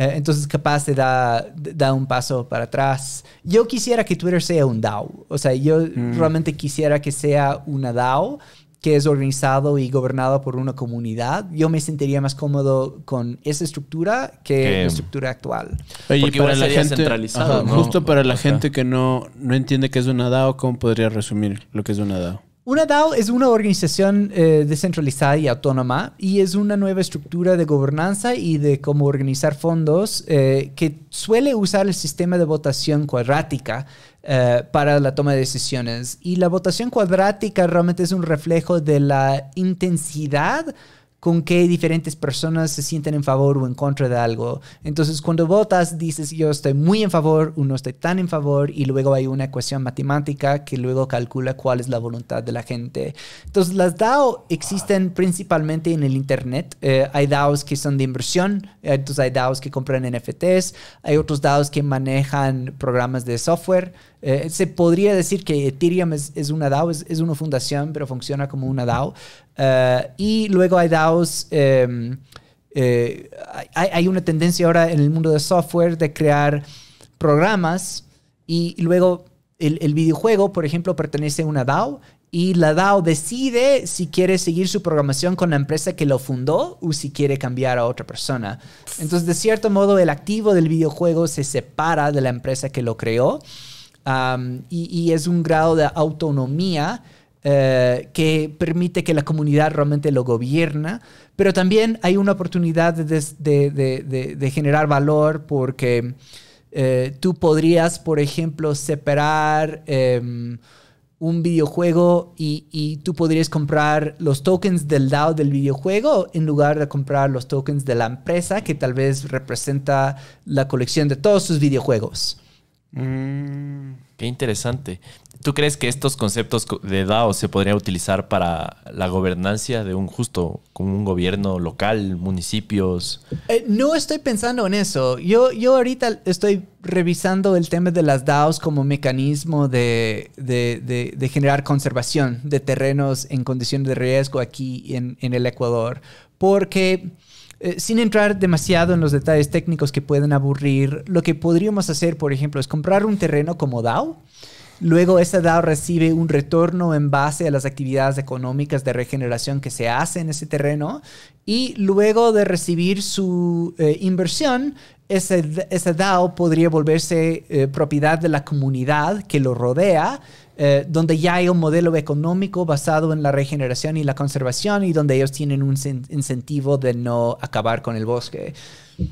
Eh, entonces capaz te da, da un paso para atrás. Yo quisiera que Twitter sea un DAO. O sea, yo mm. realmente quisiera que sea una DAO que es organizado y gobernado por una comunidad, yo me sentiría más cómodo con esa estructura que la estructura actual. Oye, Porque para la gente, centralizado, justo para la gente que no, no entiende qué es una DAO, ¿cómo podría resumir lo que es una DAO? Una DAO es una organización eh, descentralizada y autónoma y es una nueva estructura de gobernanza y de cómo organizar fondos eh, que suele usar el sistema de votación cuadrática eh, para la toma de decisiones. Y la votación cuadrática realmente es un reflejo de la intensidad con qué diferentes personas se sienten en favor o en contra de algo. Entonces, cuando votas, dices yo estoy muy en favor o no estoy tan en favor, y luego hay una ecuación matemática que luego calcula cuál es la voluntad de la gente. Entonces, las DAO existen principalmente en el Internet. Eh, hay DAOs que son de inversión, eh, entonces hay DAOs que compran NFTs, hay otros DAOs que manejan programas de software. Eh, se podría decir que Ethereum es, una DAO, es, una fundación, pero funciona como una DAO. Eh, y luego hay DAOs, em, eh, hay, una tendencia ahora en el mundo de software de crear programas y luego el, videojuego, por ejemplo, pertenece a una DAO y la DAO decide si quiere seguir su programación con la empresa que lo fundó o si quiere cambiar a otra persona. Entonces, de cierto modo, el activo del videojuego se separa de la empresa que lo creó y, y, es un grado de autonomía eh, que permite que la comunidad realmente lo gobierna, pero también hay una oportunidad de, generar valor porque eh, tú podrías, por ejemplo, separar em, un videojuego y, tú podrías comprar los tokens del DAO del videojuego en lugar de comprar los tokens de la empresa que tal vez representa la colección de todos sus videojuegos. Mm, qué interesante. ¿Tú crees que estos conceptos de DAO se podrían utilizar para la gobernancia de un justo, como un gobierno local, municipios? Eh, no estoy pensando en eso. Yo, yo ahorita estoy revisando el tema de las DAOs como mecanismo de, generar conservación de terrenos en condiciones de riesgo aquí en, el Ecuador, porque... Eh, sin entrar demasiado en los detalles técnicos que pueden aburrir, lo que podríamos hacer, por ejemplo, es comprar un terreno como DAO, Luego ese DAO recibe un retorno en base a las actividades económicas de regeneración que se hace en ese terreno y luego de recibir su eh, inversión, ese, ese, DAO podría volverse eh, propiedad de la comunidad que lo rodea, eh, donde ya hay un modelo económico basado en la regeneración y la conservación y donde ellos tienen un incentivo de no acabar con el bosque.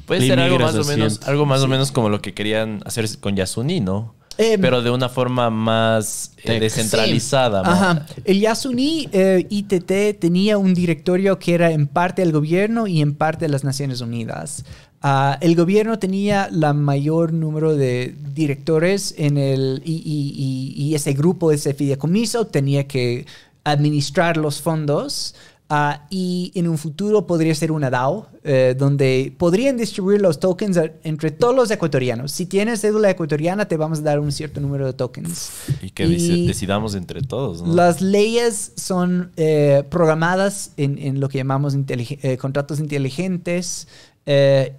Puede ser algo más, o menos, algo más o menos como lo que querían hacer con Yasuni, ¿no? Em, pero de una forma más eh, descentralizada. Ajá. El Yasuni eh, ITT tenía un directorio que era en parte el gobierno y en parte las Naciones Unidas. Ah, el gobierno tenía la mayor número de directores en el y, y ese grupo, ese fideicomiso, tenía que administrar los fondos. Ah, y en un futuro podría ser una DAO, eh, donde podrían distribuir los tokens entre todos los ecuatorianos. Si tienes cédula ecuatoriana, te vamos a dar un cierto número de tokens. Y que decidamos entre todos. Las leyes son eh, programadas en, en, lo que llamamos eh, contratos inteligentes.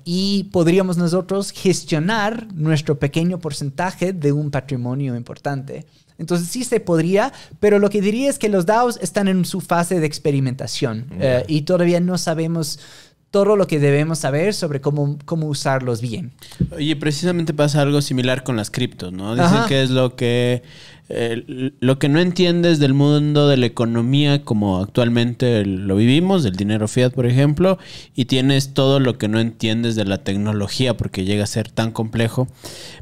y podríamos nosotros gestionar nuestro pequeño porcentaje de un patrimonio importante. Entonces sí se podría, pero lo que diría es que los DAOs están en su fase de experimentación eh, y todavía no sabemos todo lo que debemos saber sobre cómo, cómo usarlos bien. Oye, precisamente pasa algo similar con las criptos, ¿no? Dicen que es lo que eh, lo que no entiendes del mundo de la economía como actualmente lo vivimos, del dinero fiat, por ejemplo, y tienes todo lo que no entiendes de la tecnología porque llega a ser tan complejo.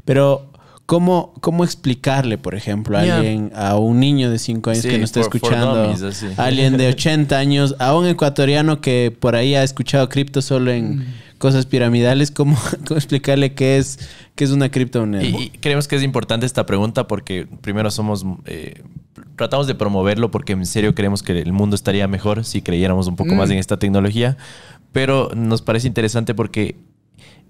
Pero ¿Cómo, explicarle, por ejemplo, a alguien, a un niño de 5 años que no está escuchando, a alguien de 80 años, a un ecuatoriano que por ahí ha escuchado cripto solo en mm. cosas piramidales, ¿cómo, explicarle qué es, qué es una criptomoneda? Y, creemos que es importante esta pregunta porque primero somos, eh, tratamos de promoverlo porque en serio creemos que el mundo estaría mejor si creyéramos un poco más mm. en esta tecnología, pero nos parece interesante porque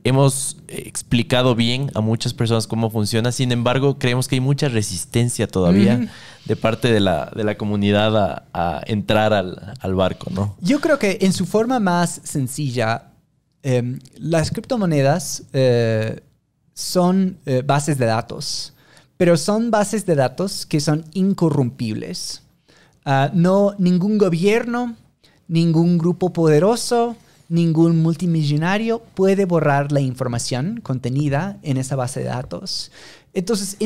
hemos eh, explicado bien a muchas personas cómo funciona, sin embargo, creemos que hay mucha resistencia todavía de parte de la, de la comunidad a, entrar al, al, barco, ¿no? Yo creo que en su forma más sencilla, em, las criptomonedas eh, son eh, bases de datos, pero son bases de datos que son incorrumpibles. Ah, no, ningún gobierno, ningún grupo poderoso, ningún multimillonario puede borrar la información contenida en esa base de datos. Entonces,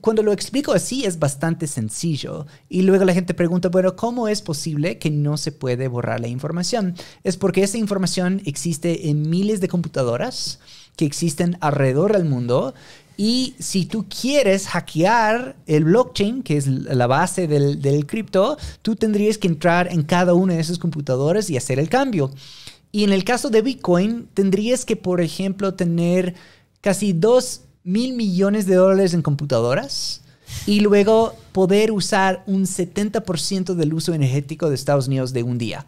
cuando lo explico así es bastante sencillo. Y luego la gente pregunta, bueno, ¿cómo es posible que no se puede borrar la información? Es porque esa información existe en miles de computadoras que existen alrededor del mundo y si tú quieres hackear el blockchain, que es la base del, cripto, tú tendrías que entrar en cada uno de esos computadores y hacer el cambio. Y en el caso de Bitcoin, tendrías que, por ejemplo, tener casi 2 mil millones de dólares en computadoras y luego poder usar un 70% del uso energético de Estados Unidos de un día.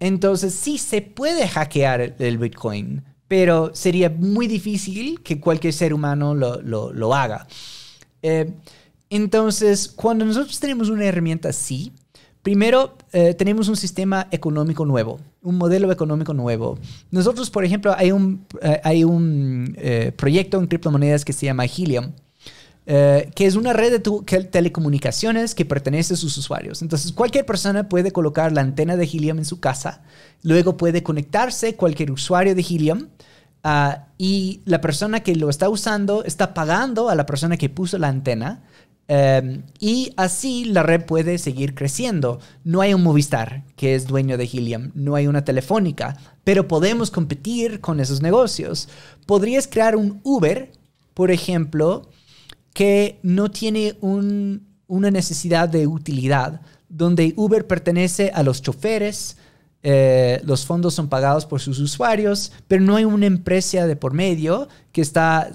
Entonces, sí se puede hackear el Bitcoin, pero sería muy difícil que cualquier ser humano lo, lo, haga. Eh, entonces, cuando nosotros tenemos una herramienta así, primero eh, tenemos un sistema económico nuevo, un modelo económico nuevo. Nosotros, por ejemplo, hay un, eh, hay un proyecto en criptomonedas que se llama Helium eh, que es una red de telecomunicaciones que pertenece a sus usuarios. Entonces, cualquier persona puede colocar la antena de Helium en su casa, luego puede conectarse cualquier usuario de Helium ah, y la persona que lo está usando está pagando a la persona que puso la antena. Em, y así la red puede seguir creciendo. No hay un Movistar que es dueño de Helium, no hay una telefónica, pero podemos competir con esos negocios. Podrías crear un Uber, por ejemplo, que no tiene una necesidad de utilidad, donde Uber pertenece a los choferes, eh, los fondos son pagados por sus usuarios, pero no hay una empresa de por medio que está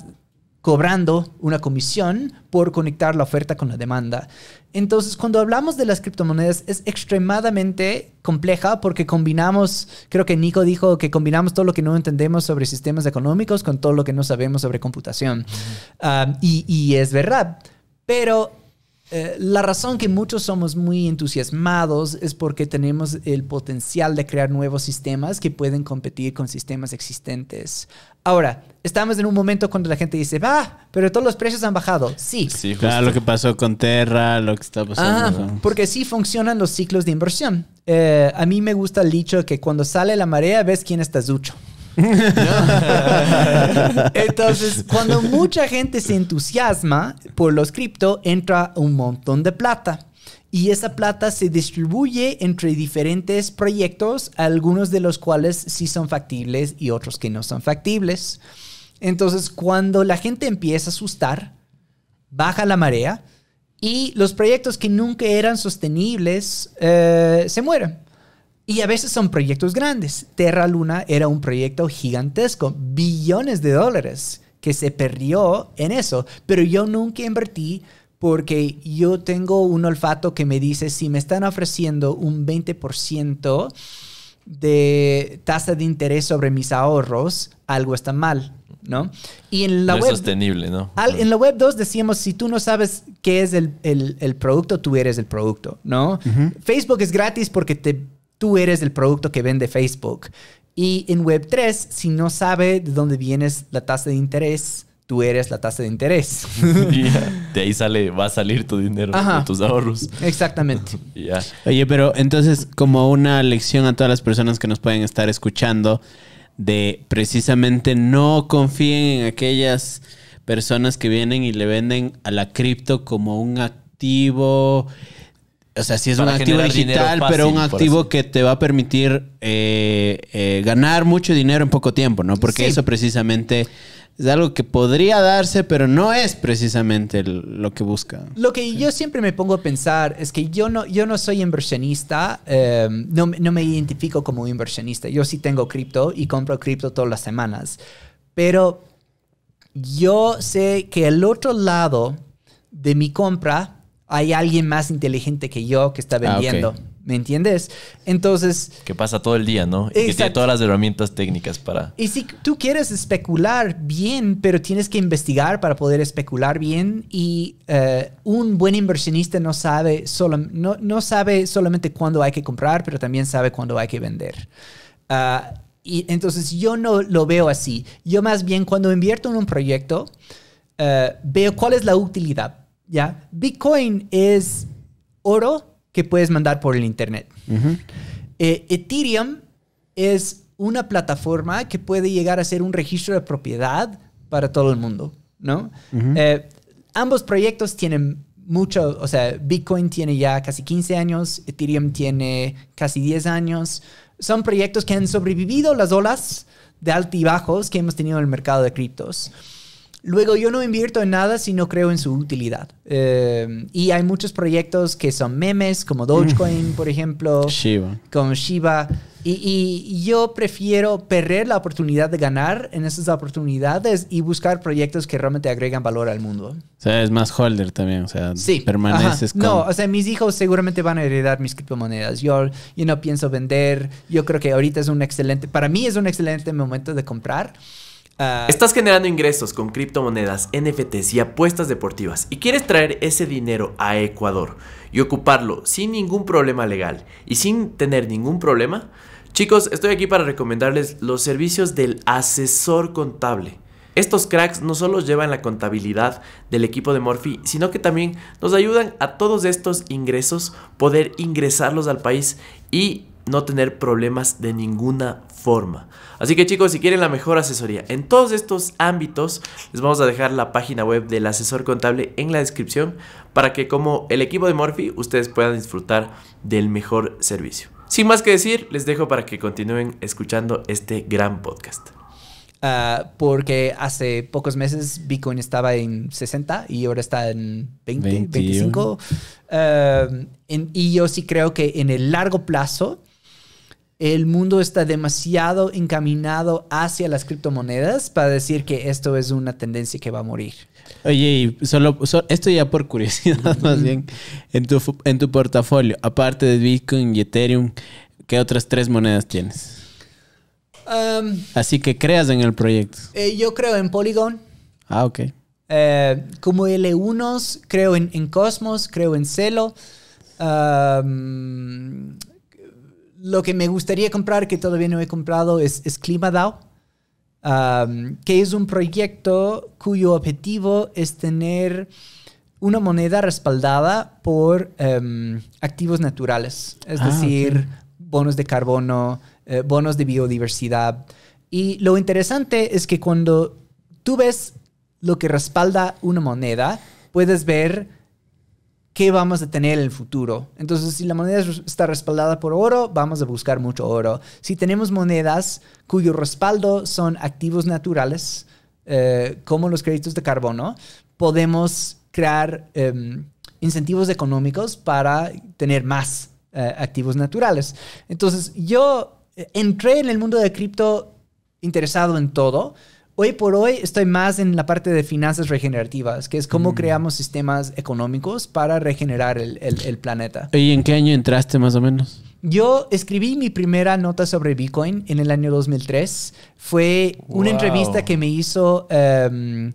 cobrando una comisión por conectar la oferta con la demanda. Entonces, cuando hablamos de las criptomonedas es extremadamente compleja porque combinamos, creo que Nico dijo que combinamos todo lo que no entendemos sobre sistemas económicos con todo lo que no sabemos sobre computación. Ah, y, es verdad, pero eh, la razón que muchos somos muy entusiasmados es porque tenemos el potencial de crear nuevos sistemas que pueden competir con sistemas existentes Ahora, estamos en un momento cuando la gente dice, ah, pero todos los precios han bajado. Sí. Sí, claro, lo que pasó con Terra, lo que está pasando. Ah, porque sí funcionan los ciclos de inversión. Eh, a mí me gusta el dicho que cuando sale la marea ves quién está zucho. Entonces, cuando mucha gente se entusiasma por los cripto, entra un montón de plata y esa plata se distribuye entre diferentes proyectos, algunos de los cuales sí son factibles y otros que no son factibles. Entonces, cuando la gente empieza a asustar, baja la marea y los proyectos que nunca eran sostenibles eh, se mueren. Y a veces son proyectos grandes. Terra Luna era un proyecto gigantesco, billones de dólares que se perdió en eso, pero yo nunca invertí porque yo tengo un olfato que me dice si me están ofreciendo un 20% de tasa de interés sobre mis ahorros, algo está mal, ¿no? Y en la web... Es sostenible, ¿no? en la web 2 decíamos, si tú no sabes qué es el, producto, tú eres el producto, ¿no? Facebook es gratis porque te, tú eres el producto que vende Facebook. Y en web 3, si no sabe de dónde viene la tasa de interés, tú eres la tasa de interés. De ahí sale, va a salir tu dinero, tus ahorros. Exactamente. Oye, pero entonces, como una lección a todas las personas que nos pueden estar escuchando, de precisamente no confíen en aquellas personas que vienen y le venden a la cripto como un activo. O sea, si es un activo digital, pero un activo que te va a permitir eh, eh, ganar mucho dinero en poco tiempo, ¿no? Porque eso precisamente es algo que podría darse, pero no es precisamente lo que busca. Lo que yo siempre me pongo a pensar es que yo no, yo no soy inversionista, em, no, me identifico como inversionista. Yo sí tengo cripto y compro cripto todas las semanas, pero yo sé que al otro lado de mi compra hay alguien más inteligente que yo que está ah, vendiendo. ¿Me entiendes? Entonces... Que pasa todo el día, ¿no? Y que tiene todas las herramientas técnicas para... Y si tú quieres especular bien, pero tienes que investigar para poder especular bien y eh, un buen inversionista no sabe, solo, no, sabe solamente cuándo hay que comprar, pero también sabe cuándo hay que vender. Ah, y entonces yo no lo veo así. Yo más bien cuando invierto en un proyecto, eh, veo cuál es la utilidad. ¿ya? Bitcoin es oro que puedes mandar por el Internet. Eh, Ethereum es una plataforma que puede llegar a ser un registro de propiedad para todo el mundo, eh, ambos proyectos tienen mucho, o sea, Bitcoin tiene ya casi 15 años, Ethereum tiene casi 10 años. Son proyectos que han sobrevivido las olas de altibajos que hemos tenido en el mercado de criptos. Luego yo no invierto en nada si no creo en su utilidad. Eh, y hay muchos proyectos que son memes, como mm. Dogecoin, por ejemplo, Shiba. como Shiba. Y, yo prefiero perder la oportunidad de ganar en esas oportunidades y buscar proyectos que realmente agregan valor al mundo. O sea, es más holder también, o sea, sí, permaneces con... No, o sea, mis hijos seguramente van a heredar mis criptomonedas. Yo, yo no pienso vender. Yo creo que ahorita es un excelente... Para mí es un excelente momento de comprar. Ah. Estás generando ingresos con criptomonedas, NFTs y apuestas deportivas y quieres traer ese dinero a Ecuador y ocuparlo sin ningún problema legal y sin tener ningún problema, chicos, estoy aquí para recomendarles los servicios del asesor contable. Estos cracks no solo llevan la contabilidad del equipo de Morphy, sino que también nos ayudan a todos estos ingresos poder ingresarlos al país y no tener problemas de ninguna forma. Así que chicos, si quieren la mejor asesoría en todos estos ámbitos, les vamos a dejar la página web del asesor contable en la descripción para que como el equipo de Morphy ustedes puedan disfrutar del mejor servicio. Sin más que decir, les dejo para que continúen escuchando este gran podcast. Ah, porque hace pocos meses Bitcoin estaba en 60 y ahora está en 20, 25. Ah, y yo sí creo que en el largo plazo el mundo está demasiado encaminado hacia las criptomonedas para decir que esto es una tendencia que va a morir. Oye, y solo, esto ya por curiosidad más bien, en tu, portafolio, aparte de Bitcoin y Ethereum, ¿qué otras tres monedas tienes? Um, Así que creas en el proyecto. Eh, yo creo en Polygon. Ah, ok. Eh, como L1, creo en, Cosmos, creo en Celo. Um, lo que me gustaría comprar, que todavía no he comprado, es, es ClimaDAO, um, que es un proyecto cuyo objetivo es tener una moneda respaldada por um, activos naturales, es ah, decir, bonos de carbono, eh, bonos de biodiversidad. Y lo interesante es que cuando tú ves lo que respalda una moneda, puedes ver qué vamos a tener en el futuro. Entonces, si la moneda está respaldada por oro, vamos a buscar mucho oro. Si tenemos monedas cuyo respaldo son activos naturales, eh, como los créditos de carbono, podemos crear em, incentivos económicos para tener más eh, activos naturales. Entonces, yo eh, entré en el mundo de cripto interesado en todo, hoy por hoy estoy más en la parte de finanzas regenerativas, que es cómo mm. creamos sistemas económicos para regenerar el, el planeta. ¿Y en qué año entraste más o menos? Yo escribí mi primera nota sobre Bitcoin en el año 2003. Fue una entrevista que me hizo um,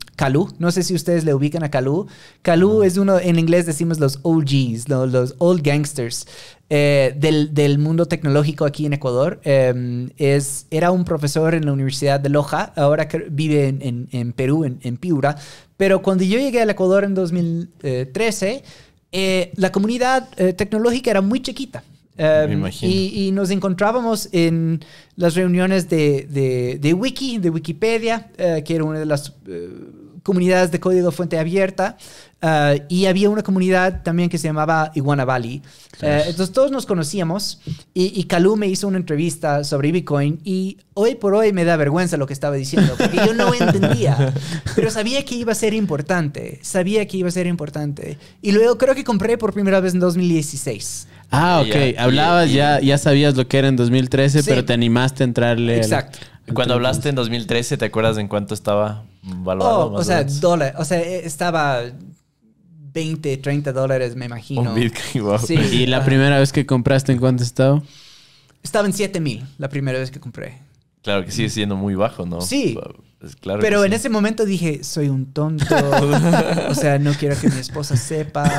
No sé si ustedes le ubican a Kalu. Kalu es uno, en inglés decimos los OGs, los, old gangsters. Eh, del, mundo tecnológico aquí en Ecuador. Em, es, era un profesor en la Universidad de Loja, ahora vive en, Perú, en, Piura. Pero cuando yo llegué al Ecuador en 2013, eh, eh, la comunidad tecnológica era muy chiquita. Em, y, y, nos encontrábamos en las reuniones de, de, Wiki, de Wikipedia, eh, que era una de las eh, comunidades de código fuente abierta. Eh, y había una comunidad también que se llamaba Iguana Valley. entonces todos nos conocíamos y, y Calú me hizo una entrevista sobre Bitcoin y hoy por hoy me da vergüenza lo que estaba diciendo, porque yo no entendía, pero sabía que iba a ser importante, sabía que iba a ser importante. Y luego creo que compré por primera vez en 2016. Ah, ok. Hablabas, ya, ya sabías lo que era en 2013, pero te animaste a entrarle. Exacto. Cuando hablaste en 2013, ¿te acuerdas en cuánto estaba valorado? Oh, o sea, dólar. O sea, e, estaba 20, 30 dólares, me imagino. Un Bitcoin, ¿Y la primera vez que compraste en cuánto estaba? Estaba en 7 mil la primera vez que compré. Claro que sigue siendo muy bajo, ¿no? Sí. Claro pero en ese momento dije, soy un tonto. o sea, no quiero que mi esposa sepa.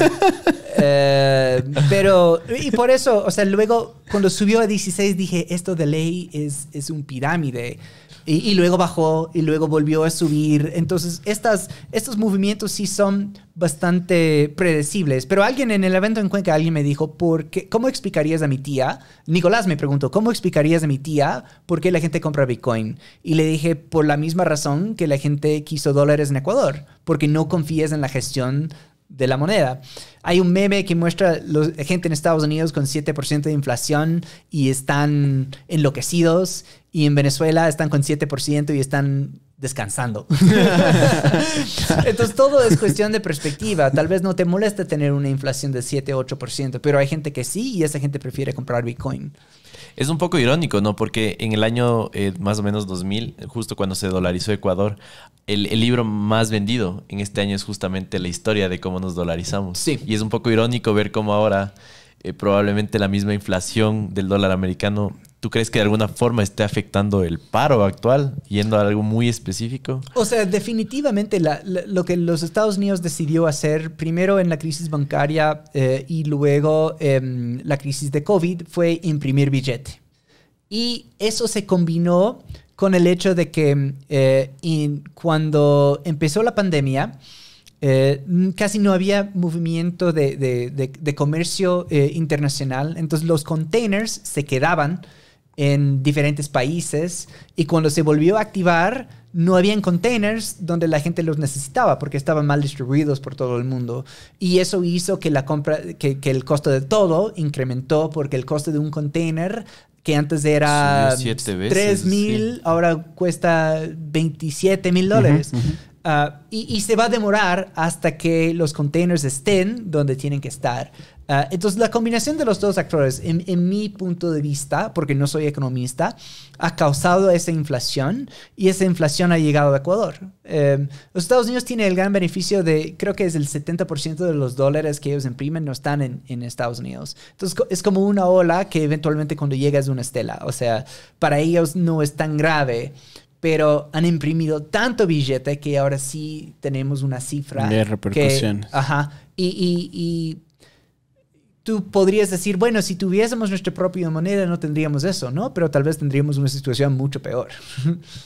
Eh, pero, y por eso, o sea, luego cuando subió a 16 dije, esto de ley es, es un pirámide. Y, luego bajó y luego volvió a subir. Entonces, estas, estos movimientos sí son bastante predecibles. Pero alguien en el evento en Cuenca, alguien me dijo, ¿por ¿cómo explicarías a mi tía? Nicolás me preguntó, ¿cómo explicarías a mi tía por qué la gente compra Bitcoin? Y le dije, por la misma razón que la gente quiso dólares en Ecuador, porque no confías en la gestión de la moneda. Hay un meme que muestra los, eh, gente en Estados Unidos con 7% de inflación y están enloquecidos y en Venezuela están con 7% y están descansando. Entonces todo es cuestión de perspectiva. Tal vez no te moleste tener una inflación de 7 8%, pero hay gente que sí y esa gente prefiere comprar Bitcoin. Es un poco irónico, ¿no? Porque en el año eh, más o menos 2000, justo cuando se dolarizó Ecuador, el, libro más vendido en este año es justamente la historia de cómo nos dolarizamos. Y es un poco irónico ver cómo ahora eh, probablemente la misma inflación del dólar americano ¿Tú crees que de alguna forma esté afectando el paro actual, yendo a algo muy específico? O sea, definitivamente lo que los Estados Unidos decidió hacer primero en la crisis bancaria eh, y luego eh, la crisis de COVID fue imprimir billete. Y eso se combinó con el hecho de que eh, cuando empezó la pandemia, eh, casi no había movimiento de, comercio internacional, entonces los containers se quedaban en diferentes países y cuando se volvió a activar no habían containers donde la gente los necesitaba porque estaban mal distribuidos por todo el mundo y eso hizo que la compra que, que el costo de todo incrementó porque el costo de un container que antes era ...3 mil, ahora cuesta 27 mil dólares. Ah, y, y se va a demorar hasta que los containers estén donde tienen que estar. Ah, entonces, la combinación de los dos actores, en, mi punto de vista, porque no soy economista, ha causado esa inflación y esa inflación ha llegado a Ecuador. Em, los Estados Unidos tienen el gran beneficio de, creo que es el 70% de los dólares que ellos imprimen no están en, Estados Unidos. Entonces, es como una ola que eventualmente cuando llega es una estela. O sea, para ellos no es tan grave. Pero han imprimido tanto billete que ahora sí tenemos una cifra. De repercusiones. ajá. y, y tú podrías decir, bueno, si tuviésemos nuestra propia moneda no tendríamos eso, ¿no? Pero tal vez tendríamos una situación mucho peor.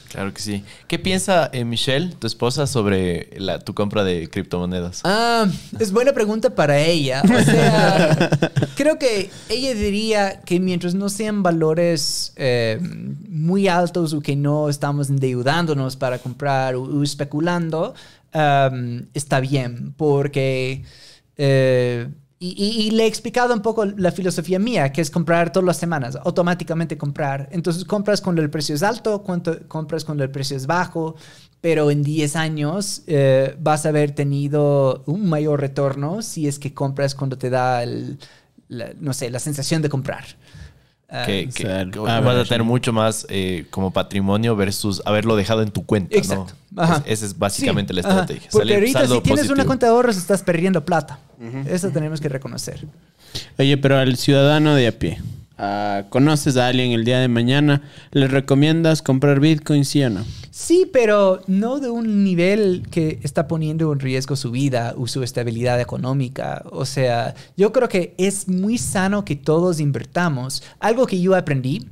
Claro que sí. ¿Qué piensa eh, Michelle, tu esposa, sobre tu compra de criptomonedas? Ah, es buena pregunta para ella. O sea, creo que ella diría que mientras no sean valores eh, muy altos o que no estamos endeudándonos para comprar o, especulando, está bien, porque... Eh, y, le he explicado un poco la filosofía mía, que es comprar todas las semanas, automáticamente comprar. Entonces compras cuando el precio es alto, cuánto, compras cuando el precio es bajo, pero en 10 años eh, vas a haber tenido un mayor retorno si es que compras cuando te da, el, no sé, la sensación de comprar. Ah, que, vas a tener mucho más eh, como patrimonio versus haberlo dejado en tu cuenta. esa es básicamente la estrategia. ahorita si tienes una cuenta de ahorros estás perdiendo plata. Eso tenemos que reconocer. Oye, pero al ciudadano de a pie, Ah, conoces a alguien el día de mañana, ¿le recomiendas comprar Bitcoin, sí o no? Sí, pero no de un nivel que está poniendo en riesgo su vida o su estabilidad económica. O sea, yo creo que es muy sano que todos invertamos. Algo que yo aprendí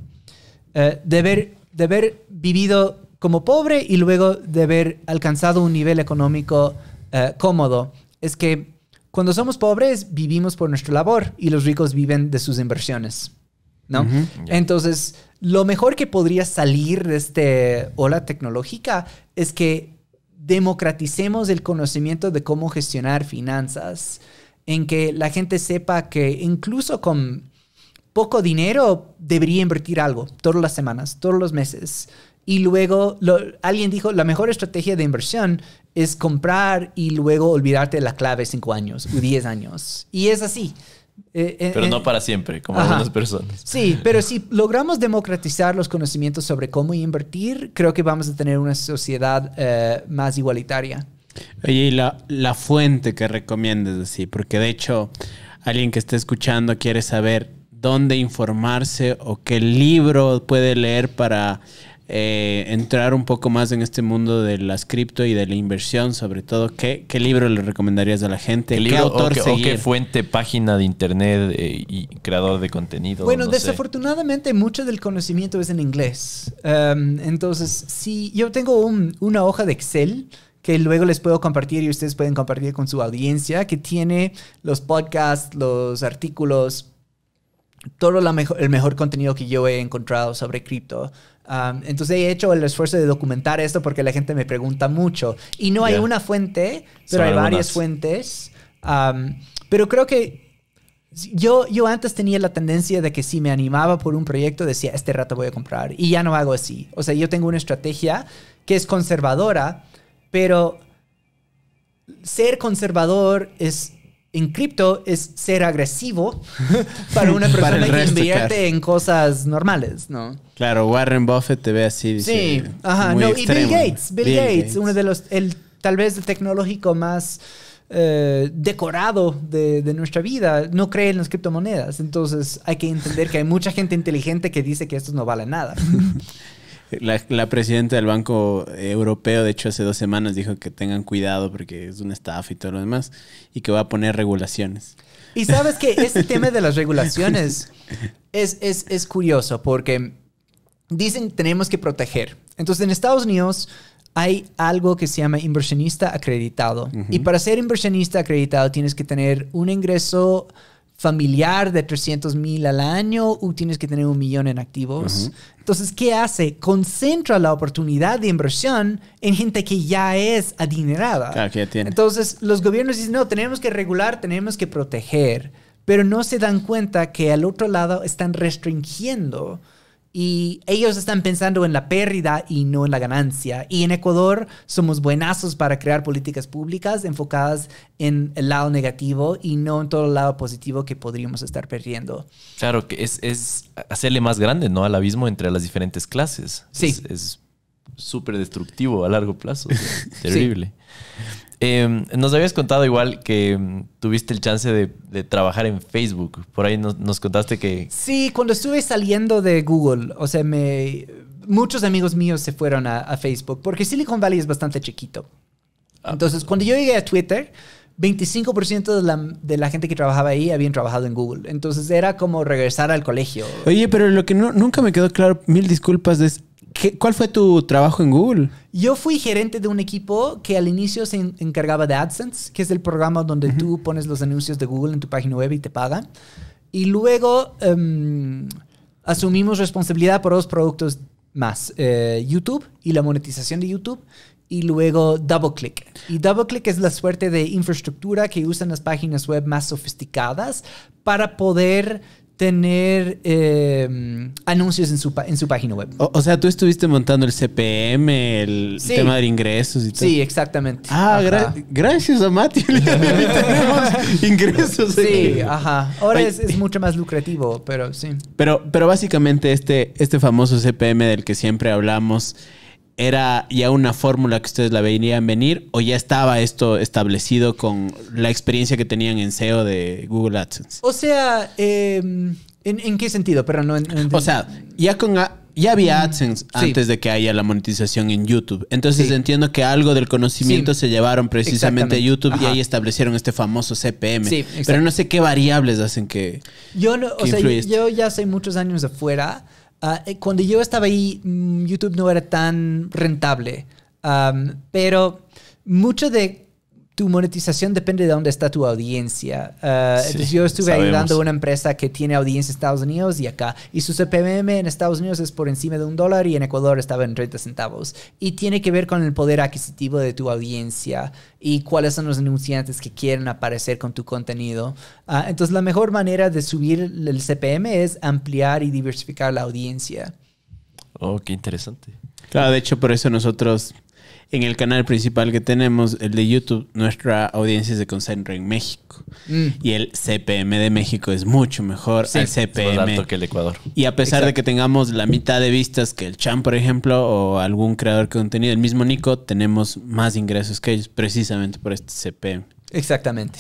eh, de, haber, de haber vivido como pobre y luego de haber alcanzado un nivel económico eh, cómodo es que cuando somos pobres vivimos por nuestra labor y los ricos viven de sus inversiones. Entonces, lo mejor que podría salir de esta ola tecnológica es que democraticemos el conocimiento de cómo gestionar finanzas, en que la gente sepa que incluso con poco dinero debería invertir algo todas las semanas, todos los meses. Y luego alguien dijo, la mejor estrategia de inversión es comprar y luego olvidarte de la clave cinco años o diez años. Y es así. Eh, eh, pero eh, no para siempre, como algunas personas. Sí, pero si logramos democratizar los conocimientos sobre cómo invertir, creo que vamos a tener una sociedad más igualitaria. Oye, y la, fuente que recomiendes, así, porque de hecho, alguien que esté escuchando quiere saber dónde informarse o qué libro puede leer para eh, entrar un poco más en este mundo de las cripto y de la inversión, sobre todo, ¿qué, qué libro le recomendarías a la gente? ¿Qué, autor o, qué fuente, página de internet eh, y creador de contenido? Bueno, desafortunadamente mucho del conocimiento es en inglés. Em, entonces, si yo tengo una hoja de Excel que luego les puedo compartir y ustedes pueden compartir con su audiencia, que tiene los podcasts, los artículos, todo el mejor contenido que yo he encontrado sobre cripto. entonces he hecho el esfuerzo de documentar esto porque la gente me pregunta mucho. Y no hay una fuente, pero hay varias fuentes. pero creo que yo, yo antes tenía la tendencia de que si me animaba por un proyecto, decía, este rato voy a comprar. Y ya no hago así. O sea, yo tengo una estrategia que es conservadora, pero ser conservador es en cripto es ser agresivo para una persona que invierte en cosas normales, ¿no? Claro, Warren Buffett te ve así. Sí, ajá, no, y Bill Gates, Bill, Gates, uno de los, el, tal vez el tecnológico más eh, decorado de, nuestra vida, no cree en las criptomonedas. Entonces hay que entender que hay mucha gente inteligente que dice que esto no vale nada. La, presidenta del Banco Europeo, de hecho, hace dos semanas dijo que tengan cuidado porque es un estafa y todo lo demás, y que va a poner regulaciones. Y sabes que este tema de las regulaciones es, es, es curioso porque dicen tenemos que proteger. Entonces, en Estados Unidos hay algo que se llama inversionista acreditado. Y para ser inversionista acreditado tienes que tener un ingreso familiar de 300 mil al año o tienes que tener un millón en activos. Entonces, ¿qué hace? Concentra la oportunidad de inversión en gente que ya es adinerada. Entonces, los gobiernos dicen, no, tenemos que regular, tenemos que proteger, pero no se dan cuenta que al otro lado están restringiendo y ellos están pensando en la pérdida y no en la ganancia. Y en Ecuador somos buenazos para crear políticas públicas enfocadas en el lado negativo y no en todo el lado positivo que podríamos estar perdiendo. Claro, que es, hacerle más grande, ¿no? Al abismo entre las diferentes clases. Sí. Es súper destructivo a largo plazo. terrible. Sí. Em, nos habías contado igual que em, tuviste el chance de, trabajar en Facebook. Por ahí nos, contaste que... Sí, cuando estuve saliendo de Google, o sea, me, muchos amigos míos se fueron a, Facebook, porque Silicon Valley es bastante chiquito. Ah. Entonces, cuando yo llegué a Twitter, 25% de la, gente que trabajaba ahí habían trabajado en Google. Entonces era como regresar al colegio. Oye, pero lo que nunca me quedó claro, mil disculpas, es ¿Cuál fue tu trabajo en Google? Yo fui gerente de un equipo que al inicio se encargaba de AdSense, que es el programa donde tú pones los anuncios de Google en tu página web y te pagan. Y luego em, asumimos responsabilidad por dos productos más, eh, YouTube y la monetización de YouTube y luego DoubleClick. Y DoubleClick es la suerte de infraestructura que usan las páginas web más sofisticadas para poder tener eh, anuncios en su, en su página web. O, sea, tú estuviste montando el CPM, el tema de ingresos y todo. Sí, exactamente. Ah, gracias a Mati. tenemos ingresos. Sí, ajá. Ahora es, mucho más lucrativo, pero sí. Pero, pero básicamente este, este famoso CPM del que siempre hablamos era ya una fórmula que ustedes la veían venir o ya estaba esto establecido con la experiencia que tenían en SEO de Google AdSense? O sea, em, ¿en, qué sentido? Pero no, o sea, ya con... Ya había AdSense antes de que haya la monetización en YouTube. Entonces entiendo que algo del conocimiento se llevaron precisamente a YouTube y ahí establecieron este famoso CPM. Pero no sé qué variables hacen que. Yo no, sea, yo ya soy muchos años afuera Ah, eh, cuando yo estaba ahí, mm, YouTube no era tan rentable, pero mucho de tu monetización depende de dónde está tu audiencia. Ah, yo estuve ayudando a una empresa que tiene audiencia en Estados Unidos y acá. Y su CPM en Estados Unidos es por encima de un dólar y en Ecuador estaba en 30 centavos. Y tiene que ver con el poder adquisitivo de tu audiencia y cuáles son los anunciantes que quieren aparecer con tu contenido. Ah, entonces la mejor manera de subir el CPM es ampliar y diversificar la audiencia. Oh, qué interesante. Claro, de hecho por eso nosotros en el canal principal que tenemos, el de YouTube, nuestra audiencia se concentra en México. Mm. Y el CPM de México es mucho mejor al CPM. que el Ecuador. Y a pesar de que tengamos la mitad de vistas que el Chan, por ejemplo, o algún creador de contenido, el mismo Nico, tenemos más ingresos que ellos, precisamente por este CPM. Exactamente,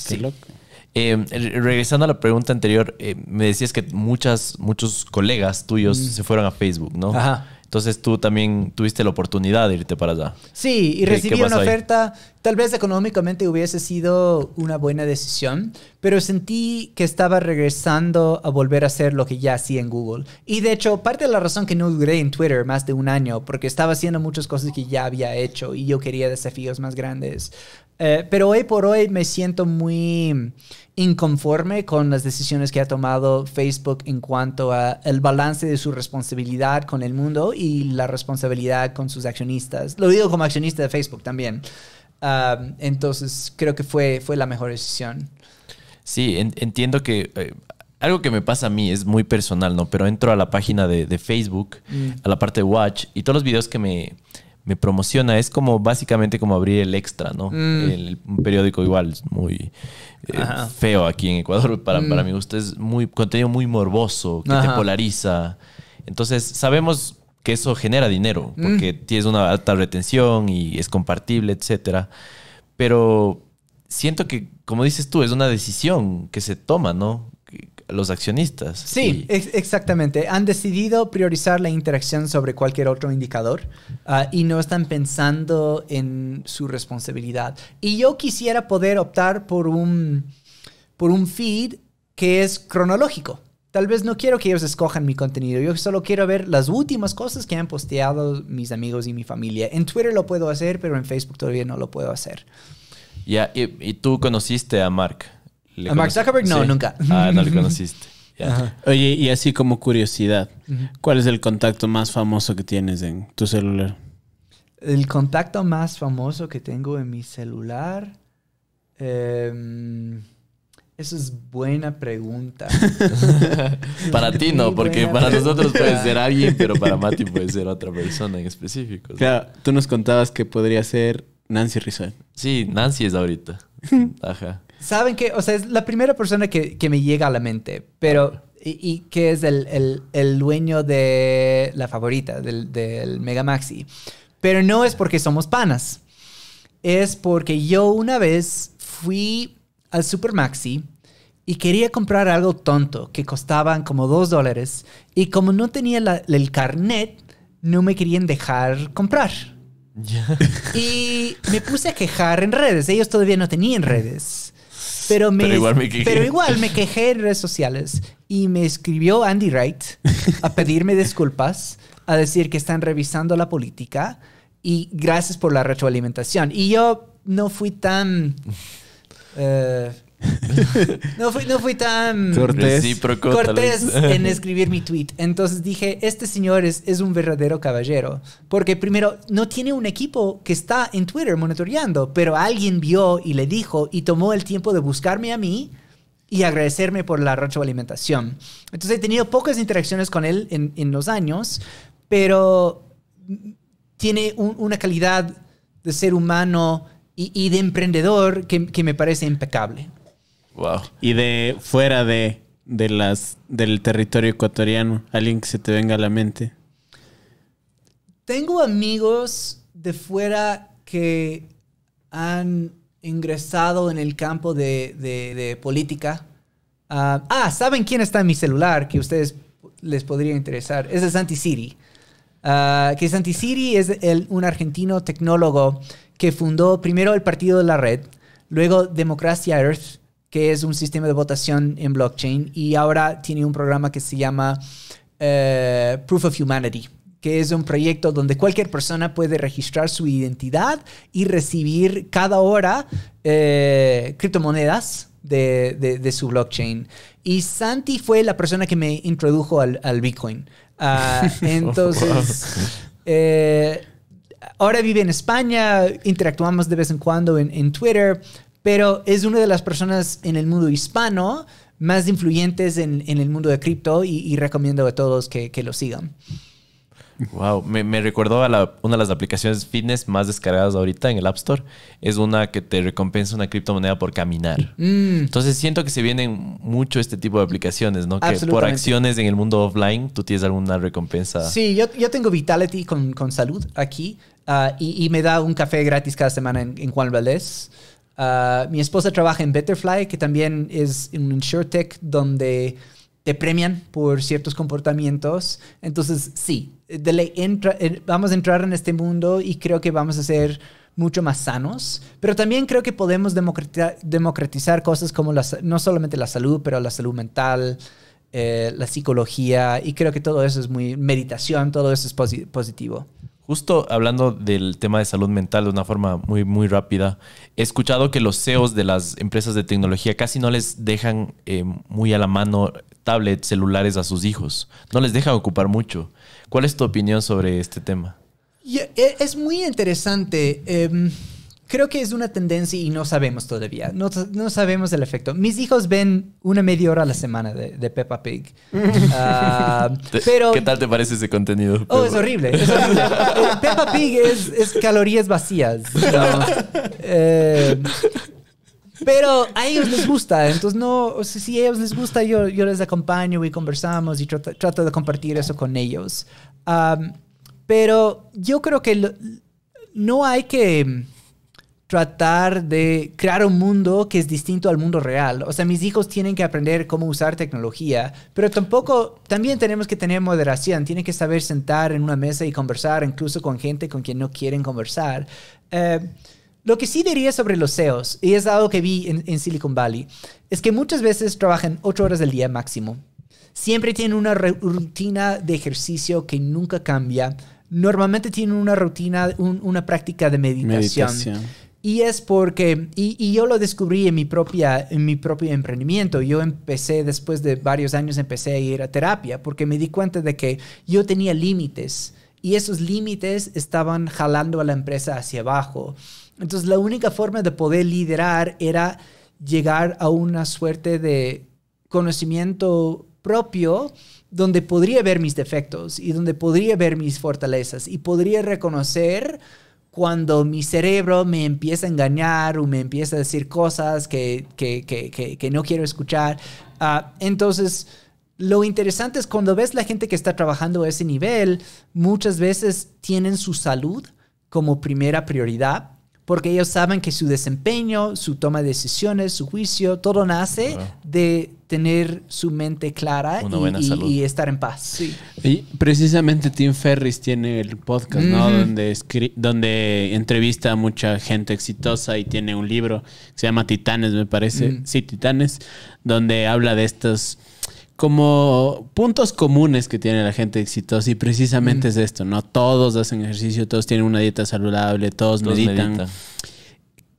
eh, regresando a la pregunta anterior, eh, me decías que muchas, muchos colegas tuyos mm. se fueron a Facebook, ¿no? Ajá. Entonces tú también tuviste la oportunidad de irte para allá. Sí, y recibí una oferta. Tal vez económicamente hubiese sido una buena decisión, pero sentí que estaba regresando a volver a hacer lo que ya hacía en Google. Y de hecho, parte de la razón que no duré en Twitter más de un año, porque estaba haciendo muchas cosas que ya había hecho y yo quería desafíos más grandes. Eh, pero hoy por hoy me siento muy inconforme con las decisiones que ha tomado Facebook en cuanto a el balance de su responsabilidad con el mundo y la responsabilidad con sus accionistas. Lo digo como accionista de Facebook también. Ah, entonces creo que fue, fue la mejor decisión. Sí, entiendo que eh, algo que me pasa a mí es muy personal, ¿no? Pero entro a la página de, Facebook, mm. a la parte de Watch, y todos los videos que me, me promociona. Es como básicamente como abrir el extra, ¿no? Mm. El, un periódico igual, muy eh, feo aquí en Ecuador para, para mm. mi gusto. Es muy contenido muy morboso, que te polariza. Entonces, sabemos que eso genera dinero, mm. porque tienes una alta retención y es compartible, etcétera. Pero siento que, como dices tú, es una decisión que se toma, ¿no? los accionistas. Sí, exactamente. Han decidido priorizar la interacción sobre cualquier otro indicador ah, y no están pensando en su responsabilidad. Y yo quisiera poder optar por un, por un feed que es cronológico. Tal vez no quiero que ellos escojan mi contenido, yo solo quiero ver las últimas cosas que han posteado mis amigos y mi familia. En Twitter lo puedo hacer, pero en Facebook todavía no lo puedo hacer. Ya, y, y, tú conociste a Mark. ¿A Mark Zuckerberg? No, nunca. Ah, no le conociste. Oye, y así como curiosidad, ¿cuál es el contacto más famoso que tienes en tu celular? El contacto más famoso que tengo en mi celular. Em, eso es buena pregunta. para ti no, porque para nosotros puede ser alguien, pero para Mati puede ser otra persona en específico. Claro, tú nos contabas que podría ser Nancy Rizal. Sí, Nancy es ahorita. Ajá. ¿Saben qué? O sea, es la primera persona que, que me llega a la mente, pero... Y, y que es el, el, dueño de la favorita, del, del Mega Maxi. Pero no es porque somos panas. Es porque yo una vez fui al Super Maxi y quería comprar algo tonto que costaban como dos dólares. Y como no tenía el carnet, no me querían dejar comprar. Y me puse a quejar en redes. Ellos todavía no tenían redes. Pero, igual me quejé. en redes sociales y me escribió Andy Wright a pedirme disculpas, a decir que están revisando la política y gracias por la retroalimentación. Y yo no fui tan... Eh, no, fui, no fui tan cortés, en escribir mi tweet. Entonces dije, este señor es, un verdadero caballero. Porque primero, no tiene un equipo que está en Twitter monitoreando, pero alguien vio y le dijo y tomó el tiempo de buscarme a mí y agradecerme por la alimentación Entonces he tenido pocas interacciones con él en, los años, pero tiene una calidad de ser humano y, de emprendedor que, que me parece impecable. Wow. Y de fuera de, las, del territorio ecuatoriano, alguien que se te venga a la mente. Tengo amigos de fuera que han ingresado en el campo de, política. Ah, ah, ¿saben quién está en mi celular que ustedes les podría interesar? Es de Santi Siri. Ah, que Santi Siri es un argentino tecnólogo que fundó primero el Partido de la Red, luego Democracia Earth que es un sistema de votación en blockchain y ahora tiene un programa que se llama eh, Proof of Humanity que es un proyecto donde cualquier persona puede registrar su identidad y recibir cada hora eh, criptomonedas de, su blockchain. Y Santi fue la persona que me introdujo al, Bitcoin. Ah, entonces, eh, ahora vive en España, interactuamos de vez en cuando en, en Twitter, pero es una de las personas en el mundo hispano más influyentes en, el mundo de cripto y, recomiendo a todos que, lo sigan. Wow, me, me recordó a una de las aplicaciones fitness más descargadas ahorita en el App Store. Es una que te recompensa una criptomoneda por caminar. Mm. Entonces siento que se vienen mucho este tipo de aplicaciones, ¿no? Que por acciones en el mundo offline tú tienes alguna recompensa. Sí, yo, tengo Vitality con, salud aquí ah, y, me da un café gratis cada semana en, en Juan Valdez. Ah, mi esposa trabaja en Betterfly, que también es un insurtech donde te premian por ciertos comportamientos. Entonces, sí, eh, vamos a entrar en este mundo y creo que vamos a ser mucho más sanos, pero también creo que podemos democratizar, cosas como no solamente la salud, pero la salud mental, eh, la psicología, y creo que todo eso es muy meditación, todo eso es positivo. Justo hablando del tema de salud mental de una forma muy, muy rápida, he escuchado que los CEOs de las empresas de tecnología casi no les dejan eh, muy a la mano tablets, celulares a sus hijos. No les dejan ocupar mucho. ¿Cuál es tu opinión sobre este tema? Eh, es muy interesante. Em, creo que es una tendencia y no sabemos todavía. No, no, sabemos el efecto. Mis hijos ven una media hora a la semana de, Peppa Pig. Ah, pero, ¿Qué tal te parece ese contenido? Oh, es horrible. Eh, Peppa Pig es, calorías vacías. Eh, pero a ellos les gusta, entonces no, si a ellos les gusta, yo, yo les acompaño y conversamos y trato, de compartir eso con ellos. Ah, pero yo creo que no hay que tratar de crear un mundo que es distinto al mundo real. O sea, mis hijos tienen que aprender cómo usar tecnología, pero tampoco, también tenemos que tener moderación, tienen que saber sentar en una mesa y conversar, incluso con gente con quien no quieren conversar. Eh, lo que sí diría sobre los CEOs, y es algo que vi en, Silicon Valley, es que muchas veces trabajan ocho horas del día máximo. Siempre tienen una rutina de ejercicio que nunca cambia. Normalmente tienen una rutina, una práctica de meditación y es porque, y, yo lo descubrí en mi, propia, en mi propio emprendimiento. Yo empecé, después de varios años, empecé a ir a terapia porque me di cuenta de que yo tenía límites y esos límites estaban jalando a la empresa hacia abajo. Entonces, la única forma de poder liderar era llegar a una suerte de conocimiento propio donde podría ver mis defectos y donde podría ver mis fortalezas y podría reconocer cuando mi cerebro me empieza a engañar o me empieza a decir cosas que, que, no quiero escuchar. Ah, entonces, lo interesante es cuando ves la gente que está trabajando a ese nivel, muchas veces tienen su salud como primera prioridad porque ellos saben que su desempeño, su toma de decisiones, su juicio, todo nace de tener su mente clara y, estar en paz. Y precisamente Tim Ferris tiene el podcast, ¿no? donde, entrevista a mucha gente exitosa y tiene un libro que se llama Titanes, me parece. Sí, Titanes, donde habla de estos como puntos comunes que tiene la gente exitosa y precisamente mm. es esto, ¿no? Todos hacen ejercicio, todos tienen una dieta saludable, todos, meditan.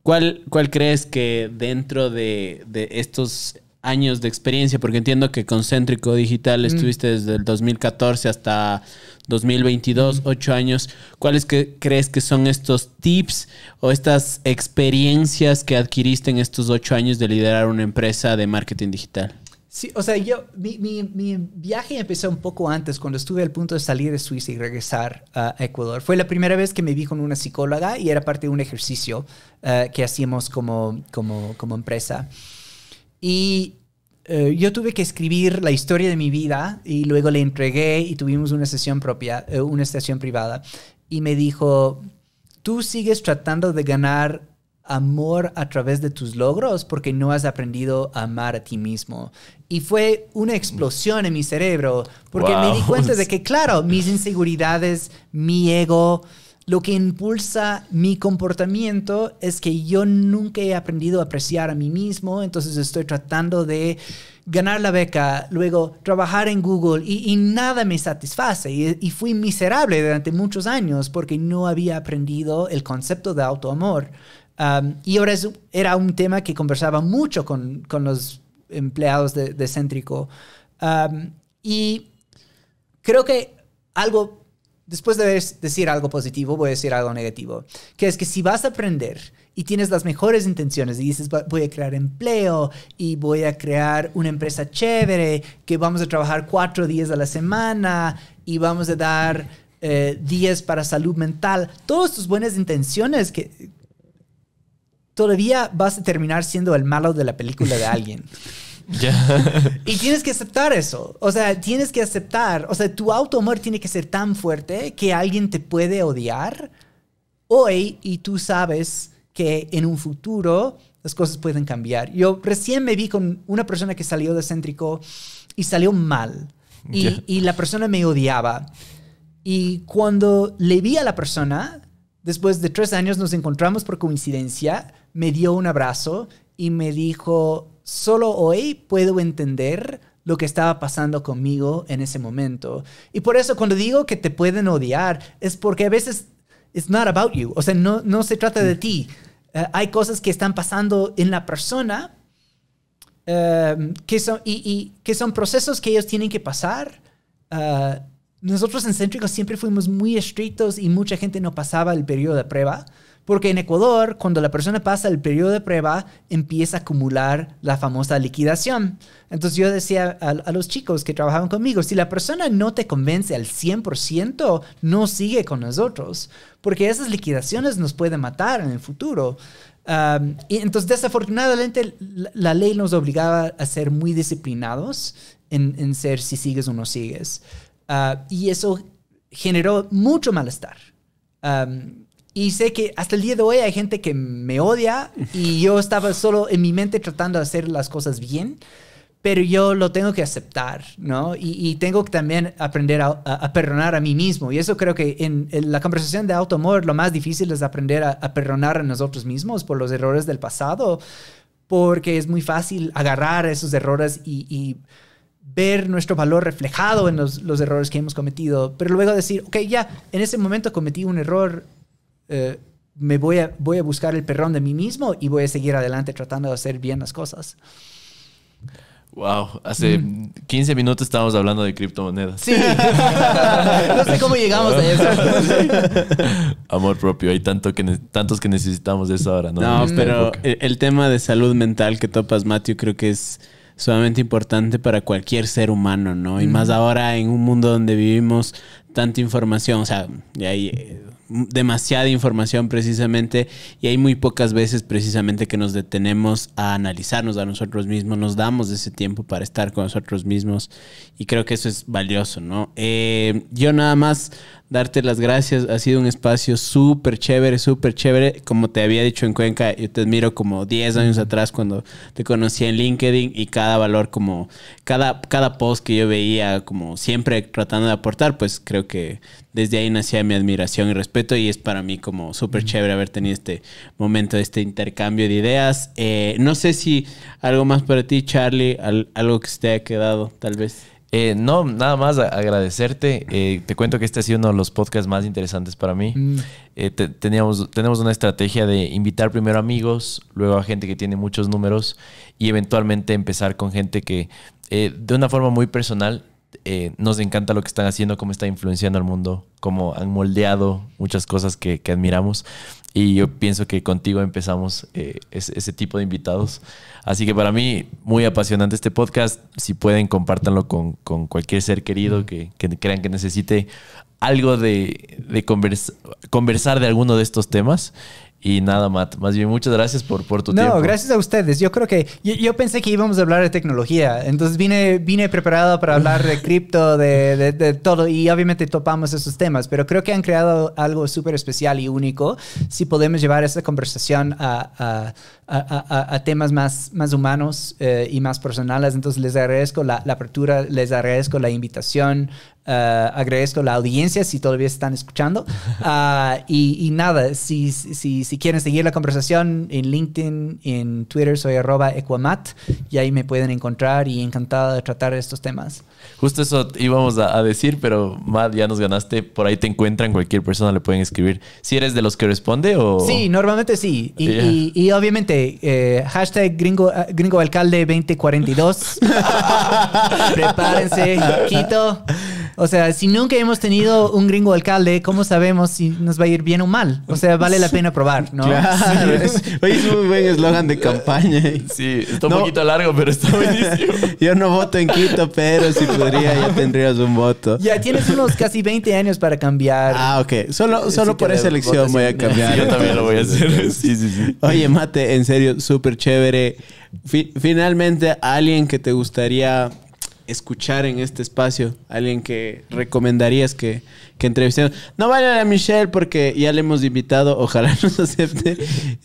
¿Cuál, crees que dentro de, estos años de experiencia, porque entiendo que Concéntrico Digital mm. estuviste desde el 2014 hasta 2022, 8 mm. ocho años, ¿cuáles crees que son estos tips o estas experiencias que adquiriste en estos ocho años de liderar una empresa de marketing digital? Sí, o sea, yo, mi, mi, mi, viaje empezó un poco antes, cuando estuve al punto de salir de Suiza y regresar a Ecuador. Fue la primera vez que me vi con una psicóloga y era parte de un ejercicio eh, que hacíamos como, como, como empresa. Y eh, yo tuve que escribir la historia de mi vida y luego le entregué y tuvimos una sesión propia, eh, una sesión privada. Y me dijo, tú sigues tratando de ganar amor a través de tus logros porque no has aprendido a amar a ti mismo. Y fue una explosión en mi cerebro porque me di cuenta de que, claro, mis inseguridades, mi ego, lo que impulsa mi comportamiento es que yo nunca he aprendido a apreciar a mí mismo, entonces estoy tratando de ganar la beca, luego trabajar en Google y, nada me satisface. Y, y, fui miserable durante muchos años porque no había aprendido el concepto de autoamor y ahora eso era un tema que conversaba mucho con, con los empleados de, de Céntrico. y creo que algo, después de decir algo positivo, voy a decir algo negativo, que es que si vas a aprender y tienes las mejores intenciones y dices, voy a crear empleo y voy a crear una empresa chévere, que vamos a trabajar cuatro días a la semana y vamos a dar... Eh, días para salud mental, todas tus buenas intenciones que, todavía vas a terminar siendo el malo de la película de alguien. y tienes que aceptar eso. O sea, tienes que aceptar. O sea, tu autoamor tiene que ser tan fuerte que alguien te puede odiar hoy y tú sabes que en un futuro las cosas pueden cambiar. Yo recién me vi con una persona que salió de Céntrico y salió mal. Y, y la persona me odiaba. Y cuando le vi a la persona, después de tres años nos encontramos por coincidencia me dio un abrazo y me dijo, solo hoy puedo entender lo que estaba pasando conmigo en ese momento. Y por eso cuando digo que te pueden odiar, es porque a veces it's not about you, o sea, no, se trata de mm. ti. Eh, hay cosas que están pasando en la persona eh, que, son, y, que son procesos que ellos tienen que pasar. Eh, nosotros en Céntrico siempre fuimos muy estrictos y mucha gente no pasaba el periodo de prueba porque en Ecuador, cuando la persona pasa el periodo de prueba, empieza a acumular la famosa liquidación. Entonces yo decía a, los chicos que trabajaban conmigo, si la persona no te convence al 100%, no sigue con nosotros, porque esas liquidaciones nos pueden matar en el futuro. y entonces, desafortunadamente, la, ley nos obligaba a ser muy disciplinados en, ser si sigues o no sigues. Ah, y eso generó mucho malestar. Y sé que hasta el día de hoy hay gente que me odia y yo estaba solo en mi mente tratando de hacer las cosas bien, pero yo lo tengo que aceptar, ¿no? Y, tengo que también aprender a, perdonar a mí mismo. Y eso creo que en, la conversación de autoamor lo más difícil es aprender a, perdonar a nosotros mismos por los errores del pasado, porque es muy fácil agarrar esos errores y, ver nuestro valor reflejado en los, los, errores que hemos cometido, pero luego decir, ok, ya, en ese momento cometí un error, eh, me voy a, voy a buscar el perrón de mí mismo y voy a seguir adelante tratando de hacer bien las cosas. Wow, hace 15 minutos estábamos hablando de criptomonedas. Sí. no sé cómo llegamos a eso. Amor propio, hay tanto que tantos que necesitamos de eso ahora, ¿no? No, pero el, tema de salud mental que topas, Matthew, creo que es sumamente importante para cualquier ser humano, ¿no? Y más ahora en un mundo donde vivimos tanta información, o sea, y ahí eh, demasiada información precisamente y hay muy pocas veces precisamente que nos detenemos a analizarnos a nosotros mismos, nos damos ese tiempo para estar con nosotros mismos y creo que eso es valioso, ¿no? Eh, yo nada más darte las gracias, ha sido un espacio súper chévere, súper chévere, como te había dicho en Cuenca, yo te admiro como 10 años atrás cuando te conocí en LinkedIn y cada valor como, cada, cada post que yo veía como siempre tratando de aportar, pues creo que desde ahí nacía mi admiración y respeto y es para mí como súper chévere haber tenido este momento, este intercambio de ideas. Eh, no sé si algo más para ti, Charlie, algo que se te haya quedado tal vez. Eh, no, nada más agradecerte. Eh, te cuento que este ha sido uno de los podcasts más interesantes para mí. Mm. teníamos, tenemos una estrategia de invitar primero amigos, luego a gente que tiene muchos números y eventualmente empezar con gente que de una forma muy personal eh, nos encanta lo que están haciendo, cómo están influenciando al mundo, cómo han moldeado muchas cosas que, admiramos. Y yo pienso que contigo empezamos eh, ese, tipo de invitados. Así que para mí, muy apasionante este podcast. Si pueden, compártanlo con, cualquier ser querido que, crean que necesite algo de, conversar de alguno de estos temas. Y nada, Matt, más bien muchas gracias por, por tu tiempo. No, gracias a ustedes. Yo creo que yo, pensé que íbamos a hablar de tecnología, entonces vine, vine preparado para hablar de cripto, de, de, todo, y obviamente topamos esos temas, pero creo que han creado algo súper especial y único si podemos llevar esta conversación a, a, a, temas más, más humanos eh, y más personales. Entonces les agradezco la, la, apertura, les agradezco la invitación, eh, agradezco la audiencia si todavía están escuchando. Ah, y, nada, si, si, si, quieren seguir la conversación en LinkedIn, en Twitter, soy arroba equamat y ahí me pueden encontrar y encantada de tratar estos temas. Justo eso íbamos a, decir, pero Matt, ya nos ganaste. Por ahí te encuentran, cualquier persona le pueden escribir. ¿Si eres de los que responde o...? Sí, normalmente sí. Y, obviamente, eh, hashtag gringo, ah, gringo alcalde 2042. Prepárense, Quito. O sea, si nunca hemos tenido un gringo alcalde, ¿cómo sabemos si nos va a ir bien o mal? O sea, vale la pena probar, ¿no? Oye, Es, un buen eslogan de campaña. Sí, está un poquito largo, pero está buenísimo. Yo no voto en Quito, pero si podría, ya tendrías un voto. Ya tienes unos casi 20 años para cambiar. Ah, ok. Solo, solo por esa elección voy a cambiar. yo también lo voy a hacer. Sí, sí, sí. Oye, Mate, en serio, súper chévere. finalmente, alguien que te gustaría escuchar en este espacio? ¿Alguien que recomendarías que, que entrevistemos? No vale a Michelle porque ya le hemos invitado, ojalá nos acepte.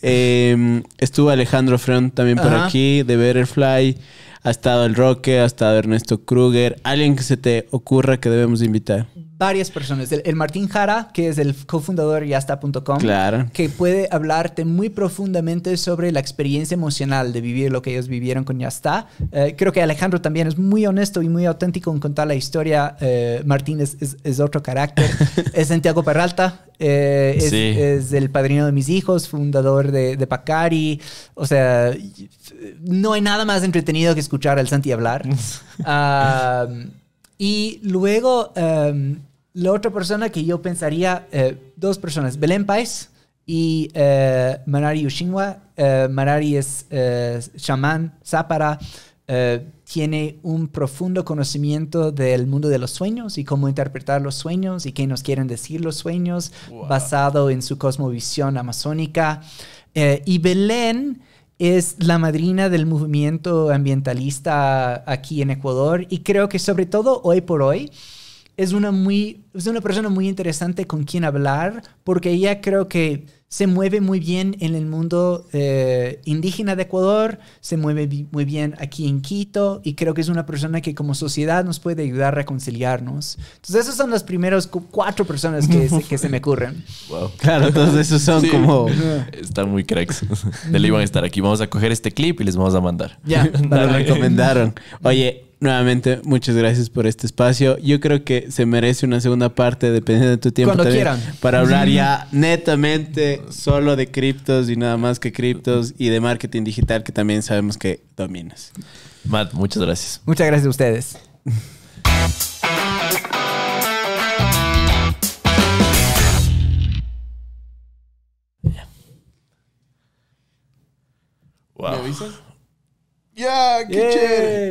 Em, estuvo Alejandro Freund también por aquí, de Betterfly. Ha estado el Roque, ha estado Ernesto Kruger. ¿Alguien que se te ocurra que debemos invitar? varias personas. El, Martín Jara, que es el cofundador de yasta.com, claro. que puede hablarte muy profundamente sobre la experiencia emocional de vivir lo que ellos vivieron con Yasta. Eh, creo que Alejandro también es muy honesto y muy auténtico en contar la historia. Eh, Martín es, es, otro carácter. es Santiago Peralta, eh, es, es, el padrino de mis hijos, fundador de, de, Pacari. O sea, no hay nada más entretenido que escuchar al Santi hablar. Ah, y luego em, la otra persona que yo pensaría, eh, dos personas, Belén Pais y eh, Manari eh, Marari es eh, chamán, zápara, tiene un profundo conocimiento del mundo de los sueños y cómo interpretar los sueños y qué nos quieren decir los sueños, basado en su cosmovisión amazónica. y Belén es la madrina del movimiento ambientalista aquí en Ecuador y creo que sobre todo hoy por hoy, es una, muy, es una persona muy interesante con quien hablar, porque ella creo que se mueve muy bien en el mundo eh, indígena de Ecuador, se mueve muy bien aquí en Quito, y creo que es una persona que como sociedad nos puede ayudar a reconciliarnos. Entonces, esas son las primeras cuatro personas que se, que se me ocurren. Wow. Claro, Entonces, esos son como... Están muy cracks. del iban a estar aquí. Vamos a coger este clip y les vamos a mandar. Ya, Nos lo recomendaron. Oye, Nuevamente, muchas gracias por este espacio. Yo creo que se merece una segunda parte, dependiendo de tu tiempo. Para hablar ya netamente solo de criptos y nada más que criptos y de marketing digital, que también sabemos que dominas. Matt, muchas gracias. Muchas gracias a ustedes. Wow. ¿Me avisas? ¡Ya! ¡Qué